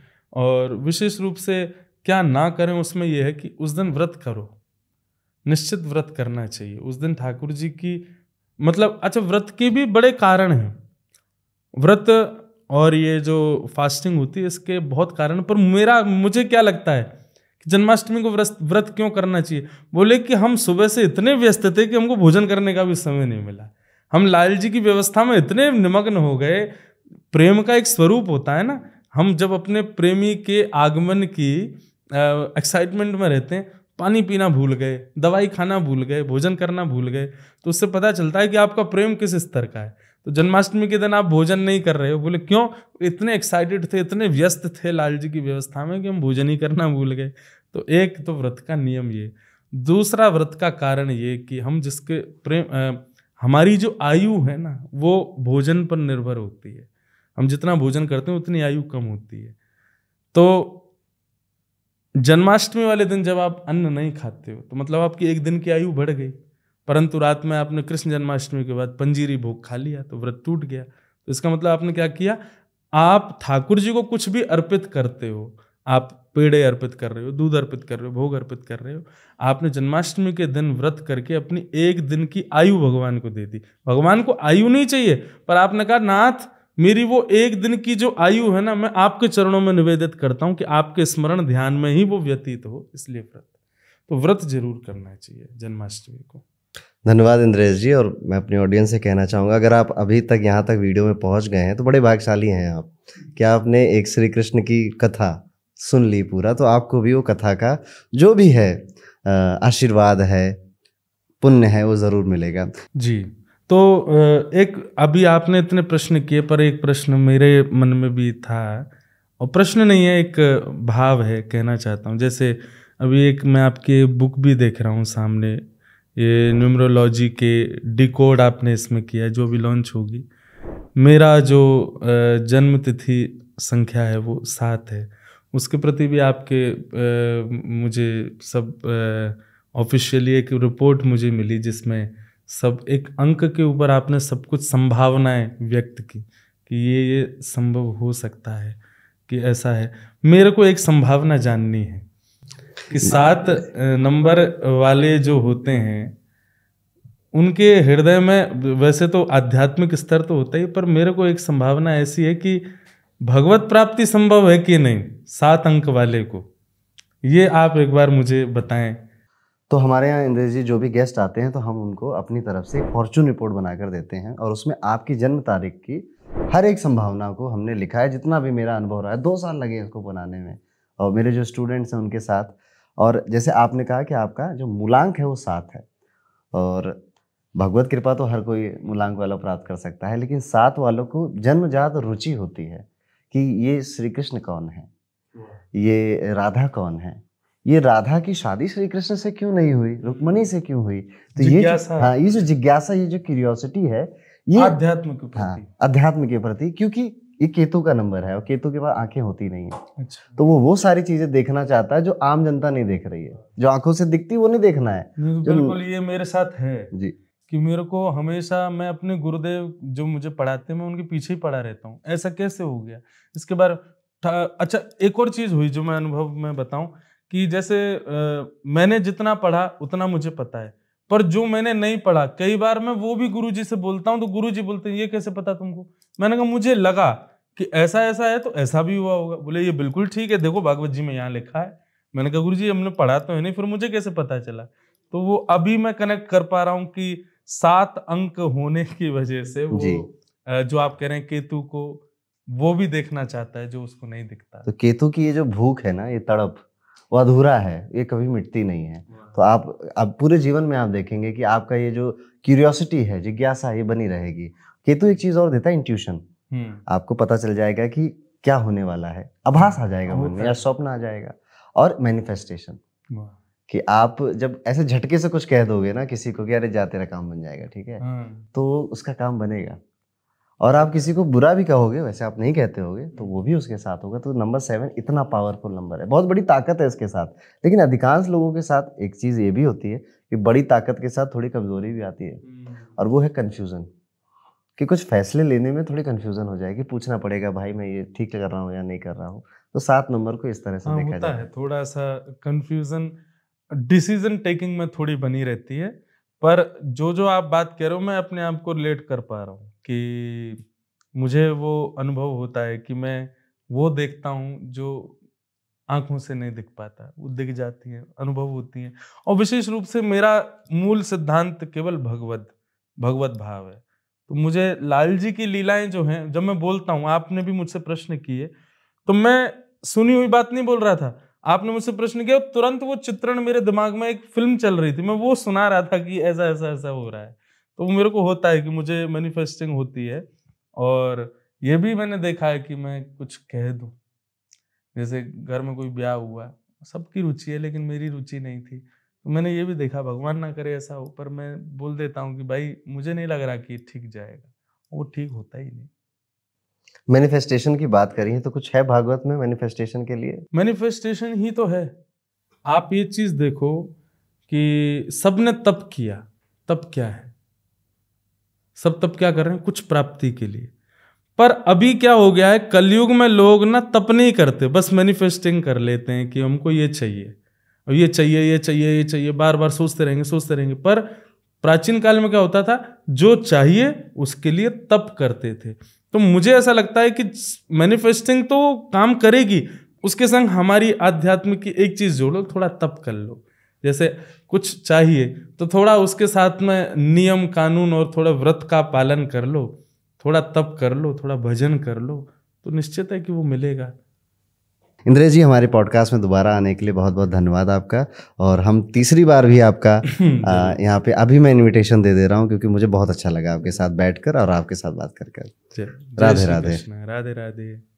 और विशेष रूप से क्या ना करें उसमें यह है कि उस दिन व्रत करो निश्चित व्रत करना चाहिए उस दिन ठाकुर जी की मतलब अच्छा व्रत के भी बड़े कारण हैं व्रत और ये जो फास्टिंग होती है इसके बहुत कारण पर मेरा मुझे क्या लगता है कि जन्माष्टमी को व्रत व्रत क्यों करना चाहिए बोले कि हम सुबह से इतने व्यस्त थे कि हमको भोजन करने का भी समय नहीं मिला हम लाल जी की व्यवस्था में इतने निमग्न हो गए प्रेम का एक स्वरूप होता है ना हम जब अपने प्रेमी के आगमन की एक्साइटमेंट में रहते हैं पानी पीना भूल गए दवाई खाना भूल गए भोजन करना भूल गए तो उससे पता चलता है कि आपका प्रेम किस स्तर का है तो जन्माष्टमी के दिन आप भोजन नहीं कर रहे हो बोले क्यों इतने एक्साइटेड थे इतने व्यस्त थे लाल जी की व्यवस्था में कि हम भोजन ही करना भूल गए तो एक तो व्रत का नियम ये दूसरा व्रत का कारण ये कि हम जिसके प्रेम आ, हमारी जो आयु है ना वो भोजन पर निर्भर होती है हम जितना भोजन करते हैं उतनी आयु कम होती है तो जन्माष्टमी वाले दिन जब आप अन्न नहीं खाते हो तो मतलब आपकी एक दिन की आयु बढ़ गई परंतु रात में आपने कृष्ण जन्माष्टमी के बाद पंजीरी भोग खा लिया तो व्रत टूट गया तो इसका मतलब आपने क्या किया आप ठाकुर जी को कुछ भी अर्पित करते हो आप पेड़े अर्पित कर रहे हो दूध अर्पित कर रहे हो भोग अर्पित कर रहे हो आपने जन्माष्टमी के दिन व्रत करके अपनी एक दिन की आयु भगवान को दे दी भगवान को आयु नहीं चाहिए पर आपने कहा नाथ मेरी वो एक दिन की जो आयु है ना मैं आपके चरणों में निवेदित करता हूँ कि आपके स्मरण ध्यान में ही वो व्यतीत हो इसलिए व्रत तो व्रत जरूर करना चाहिए जन्माष्टमी को धन्यवाद इंद्रेश जी और मैं अपनी ऑडियंस से कहना चाहूँगा अगर आप अभी तक यहाँ तक वीडियो में पहुँच गए हैं तो बड़े भाग्यशाली हैं आप क्या आपने एक श्री कृष्ण की कथा सुन ली पूरा तो आपको भी वो कथा का जो भी है आशीर्वाद है पुण्य है वो ज़रूर मिलेगा जी तो एक अभी आपने इतने प्रश्न किए पर एक प्रश्न मेरे मन में भी था और प्रश्न नहीं है एक भाव है कहना चाहता हूँ जैसे अभी एक मैं आपकी बुक भी देख रहा हूँ सामने ये न्यूमरोलॉजी के डिकोड आपने इसमें किया जो भी लॉन्च होगी मेरा जो जन्म तिथि संख्या है वो सात है उसके प्रति भी आपके मुझे सब ऑफिशियली एक रिपोर्ट मुझे मिली जिसमें सब एक अंक के ऊपर आपने सब कुछ संभावनाएं व्यक्त की कि ये ये संभव हो सकता है कि ऐसा है मेरे को एक संभावना जाननी है कि सात नंबर वाले जो होते हैं उनके हृदय में वैसे तो आध्यात्मिक स्तर तो होता ही पर मेरे को एक संभावना ऐसी है कि भगवत प्राप्ति संभव है कि नहीं सात अंक वाले को ये आप एक बार मुझे बताएं तो हमारे यहाँ इंद्र जी जो भी गेस्ट आते हैं तो हम उनको अपनी तरफ से फॉर्चून रिपोर्ट बनाकर देते हैं और उसमें आपकी जन्म तारीख की हर एक संभावना को हमने लिखा है जितना भी मेरा अनुभव रहा है दो साल लगे इसको बनाने में और मेरे जो स्टूडेंट्स हैं उनके साथ और जैसे आपने कहा कि आपका जो मूलांक है वो सात है और भगवत कृपा तो हर कोई मूलांक वाला प्राप्त कर सकता है लेकिन सात वालों को जन्मजात रुचि होती है कि ये श्री कृष्ण कौन है ये राधा कौन है ये राधा की शादी श्री कृष्ण से क्यों नहीं हुई रुक्मणी से क्यों हुई तो ये जो, हाँ ये जो जिज्ञासा ये जो क्यूरियोसिटी है ये अध्यात्म के प्रति हाँ, अध्यात्म के प्रति क्योंकि ये केतु का नंबर है और केतु के पास आंखें होती नहीं है अच्छा। तो वो वो सारी चीजें देखना चाहता है जो आम जनता नहीं देख रही है जो आंखों से दिखती वो नहीं देखना है तो बिल्कुल ये मेरे साथ है जी कि मेरे को हमेशा मैं अपने गुरुदेव जो मुझे पढ़ाते हैं मैं उनके पीछे ही पढ़ा रहता हूँ ऐसा कैसे हो गया इसके बारे अच्छा एक और चीज़ हुई जो मैं अनुभव में बताऊं कि जैसे आ, मैंने जितना पढ़ा उतना मुझे पता है पर जो मैंने नहीं पढ़ा कई बार मैं वो भी गुरुजी से बोलता हूँ तो गुरुजी बोलते हैं ये कैसे पता तुमको मैंने कहा मुझे लगा कि ऐसा ऐसा है तो ऐसा भी हुआ होगा बोले ये बिल्कुल ठीक है देखो भागवत जी में यहाँ लिखा है मैंने कहा गुरु जी हमने पढ़ा तो है नहीं फिर मुझे कैसे पता चला तो वो अभी मैं कनेक्ट कर पा रहा हूँ कि सात अंक होने की वजह से वो जो आप कह रहे हैं केतु को वो भी देखना चाहता है जो उसको नहीं दिखता तो केतु की ये जो भूख है ना ये तड़प वो अधूरा है ये कभी मिटती नहीं है तो आप अब पूरे जीवन में आप देखेंगे कि आपका ये जो क्यूरियोसिटी है जिज्ञासा ये बनी रहेगी केतु तो एक चीज और देता है इंट्यूशन हम्म। आपको पता चल जाएगा कि क्या होने वाला है आभास आ जाएगा मन में या स्वप्न आ जाएगा और मैनिफेस्टेशन कि आप जब ऐसे झटके से कुछ कह दोगे ना किसी को कि अरे जा तेरा काम बन जाएगा ठीक है हाँ। तो उसका काम बनेगा और आप किसी को बुरा भी कहोगे वैसे आप नहीं कहते होगे तो वो भी उसके साथ होगा तो नंबर सेवन इतना पावरफुल नंबर है बहुत बड़ी ताकत है इसके साथ लेकिन अधिकांश लोगों के साथ एक चीज़ ये भी होती है कि बड़ी ताकत के साथ थोड़ी कमज़ोरी भी आती है हम्म। और वो है कन्फ्यूज़न कि कुछ फैसले लेने में थोड़ी कन्फ्यूजन हो जाएगी पूछना पड़ेगा भाई मैं ये ठीक कर रहा हूँ या नहीं कर रहा हूँ तो सात नंबर को इस तरह से हाँ, देखा होता है थोड़ा सा कन्फ्यूजन डिसीजन टेकिंग में थोड़ी बनी रहती है पर जो जो आप बात कह रहे हो मैं अपने आप को रिलेट कर पा रहा हूँ कि मुझे वो अनुभव होता है कि मैं वो देखता हूँ जो आंखों से नहीं दिख पाता वो दिख जाती है अनुभव होती है और विशेष रूप से मेरा मूल सिद्धांत केवल भगवत भगवत भाव है तो मुझे लाल जी की लीलाएं जो हैं जब मैं बोलता हूँ आपने भी मुझसे प्रश्न किए तो मैं सुनी हुई बात नहीं बोल रहा था आपने मुझसे प्रश्न किया तुरंत वो चित्रण मेरे दिमाग में एक फिल्म चल रही थी मैं वो सुना रहा था कि ऐसा ऐसा ऐसा हो रहा है तो मेरे को होता है कि मुझे मैनिफेस्टिंग होती है और ये भी मैंने देखा है कि मैं कुछ कह दूँ जैसे घर में कोई ब्याह हुआ सबकी रुचि है लेकिन मेरी रुचि नहीं थी तो मैंने ये भी देखा भगवान ना करे ऐसा हो पर मैं बोल देता हूँ कि भाई मुझे नहीं लग रहा कि ठीक जाएगा वो ठीक होता ही नहीं मैनिफेस्टेशन की बात करी है तो कुछ है भागवत में मैनिफेस्टेशन के लिए मैनिफेस्टेशन ही तो है आप ये चीज देखो कि सबने तप किया तप क्या है सब तप क्या कर रहे हैं कुछ प्राप्ति के लिए पर अभी क्या हो गया है कलयुग में लोग ना तप नहीं करते बस मैनिफेस्टिंग कर लेते हैं कि हमको ये चाहिए अब ये चाहिए ये चाहिए ये चाहिए बार बार सोचते रहेंगे सोचते रहेंगे पर प्राचीन काल में क्या होता था जो चाहिए उसके लिए तप करते थे तो मुझे ऐसा लगता है कि मैनिफेस्टिंग तो काम करेगी उसके संग हमारी आध्यात्म की एक चीज़ जोड़ो थोड़ा तप कर लो जैसे कुछ चाहिए तो थोड़ा उसके साथ में नियम कानून और थोड़ा व्रत का पालन कर लो थोड़ा तप कर लो थोड़ा भजन कर लो तो निश्चित है कि वो मिलेगा इंद्रेश जी हमारे पॉडकास्ट में दोबारा आने के लिए बहुत बहुत धन्यवाद आपका और हम तीसरी बार भी आपका [laughs] यहाँ पे अभी मैं इनविटेशन दे दे रहा हूँ क्योंकि मुझे बहुत अच्छा लगा आपके साथ बैठकर और आपके साथ बात करके कर राधे राधे राधे राधे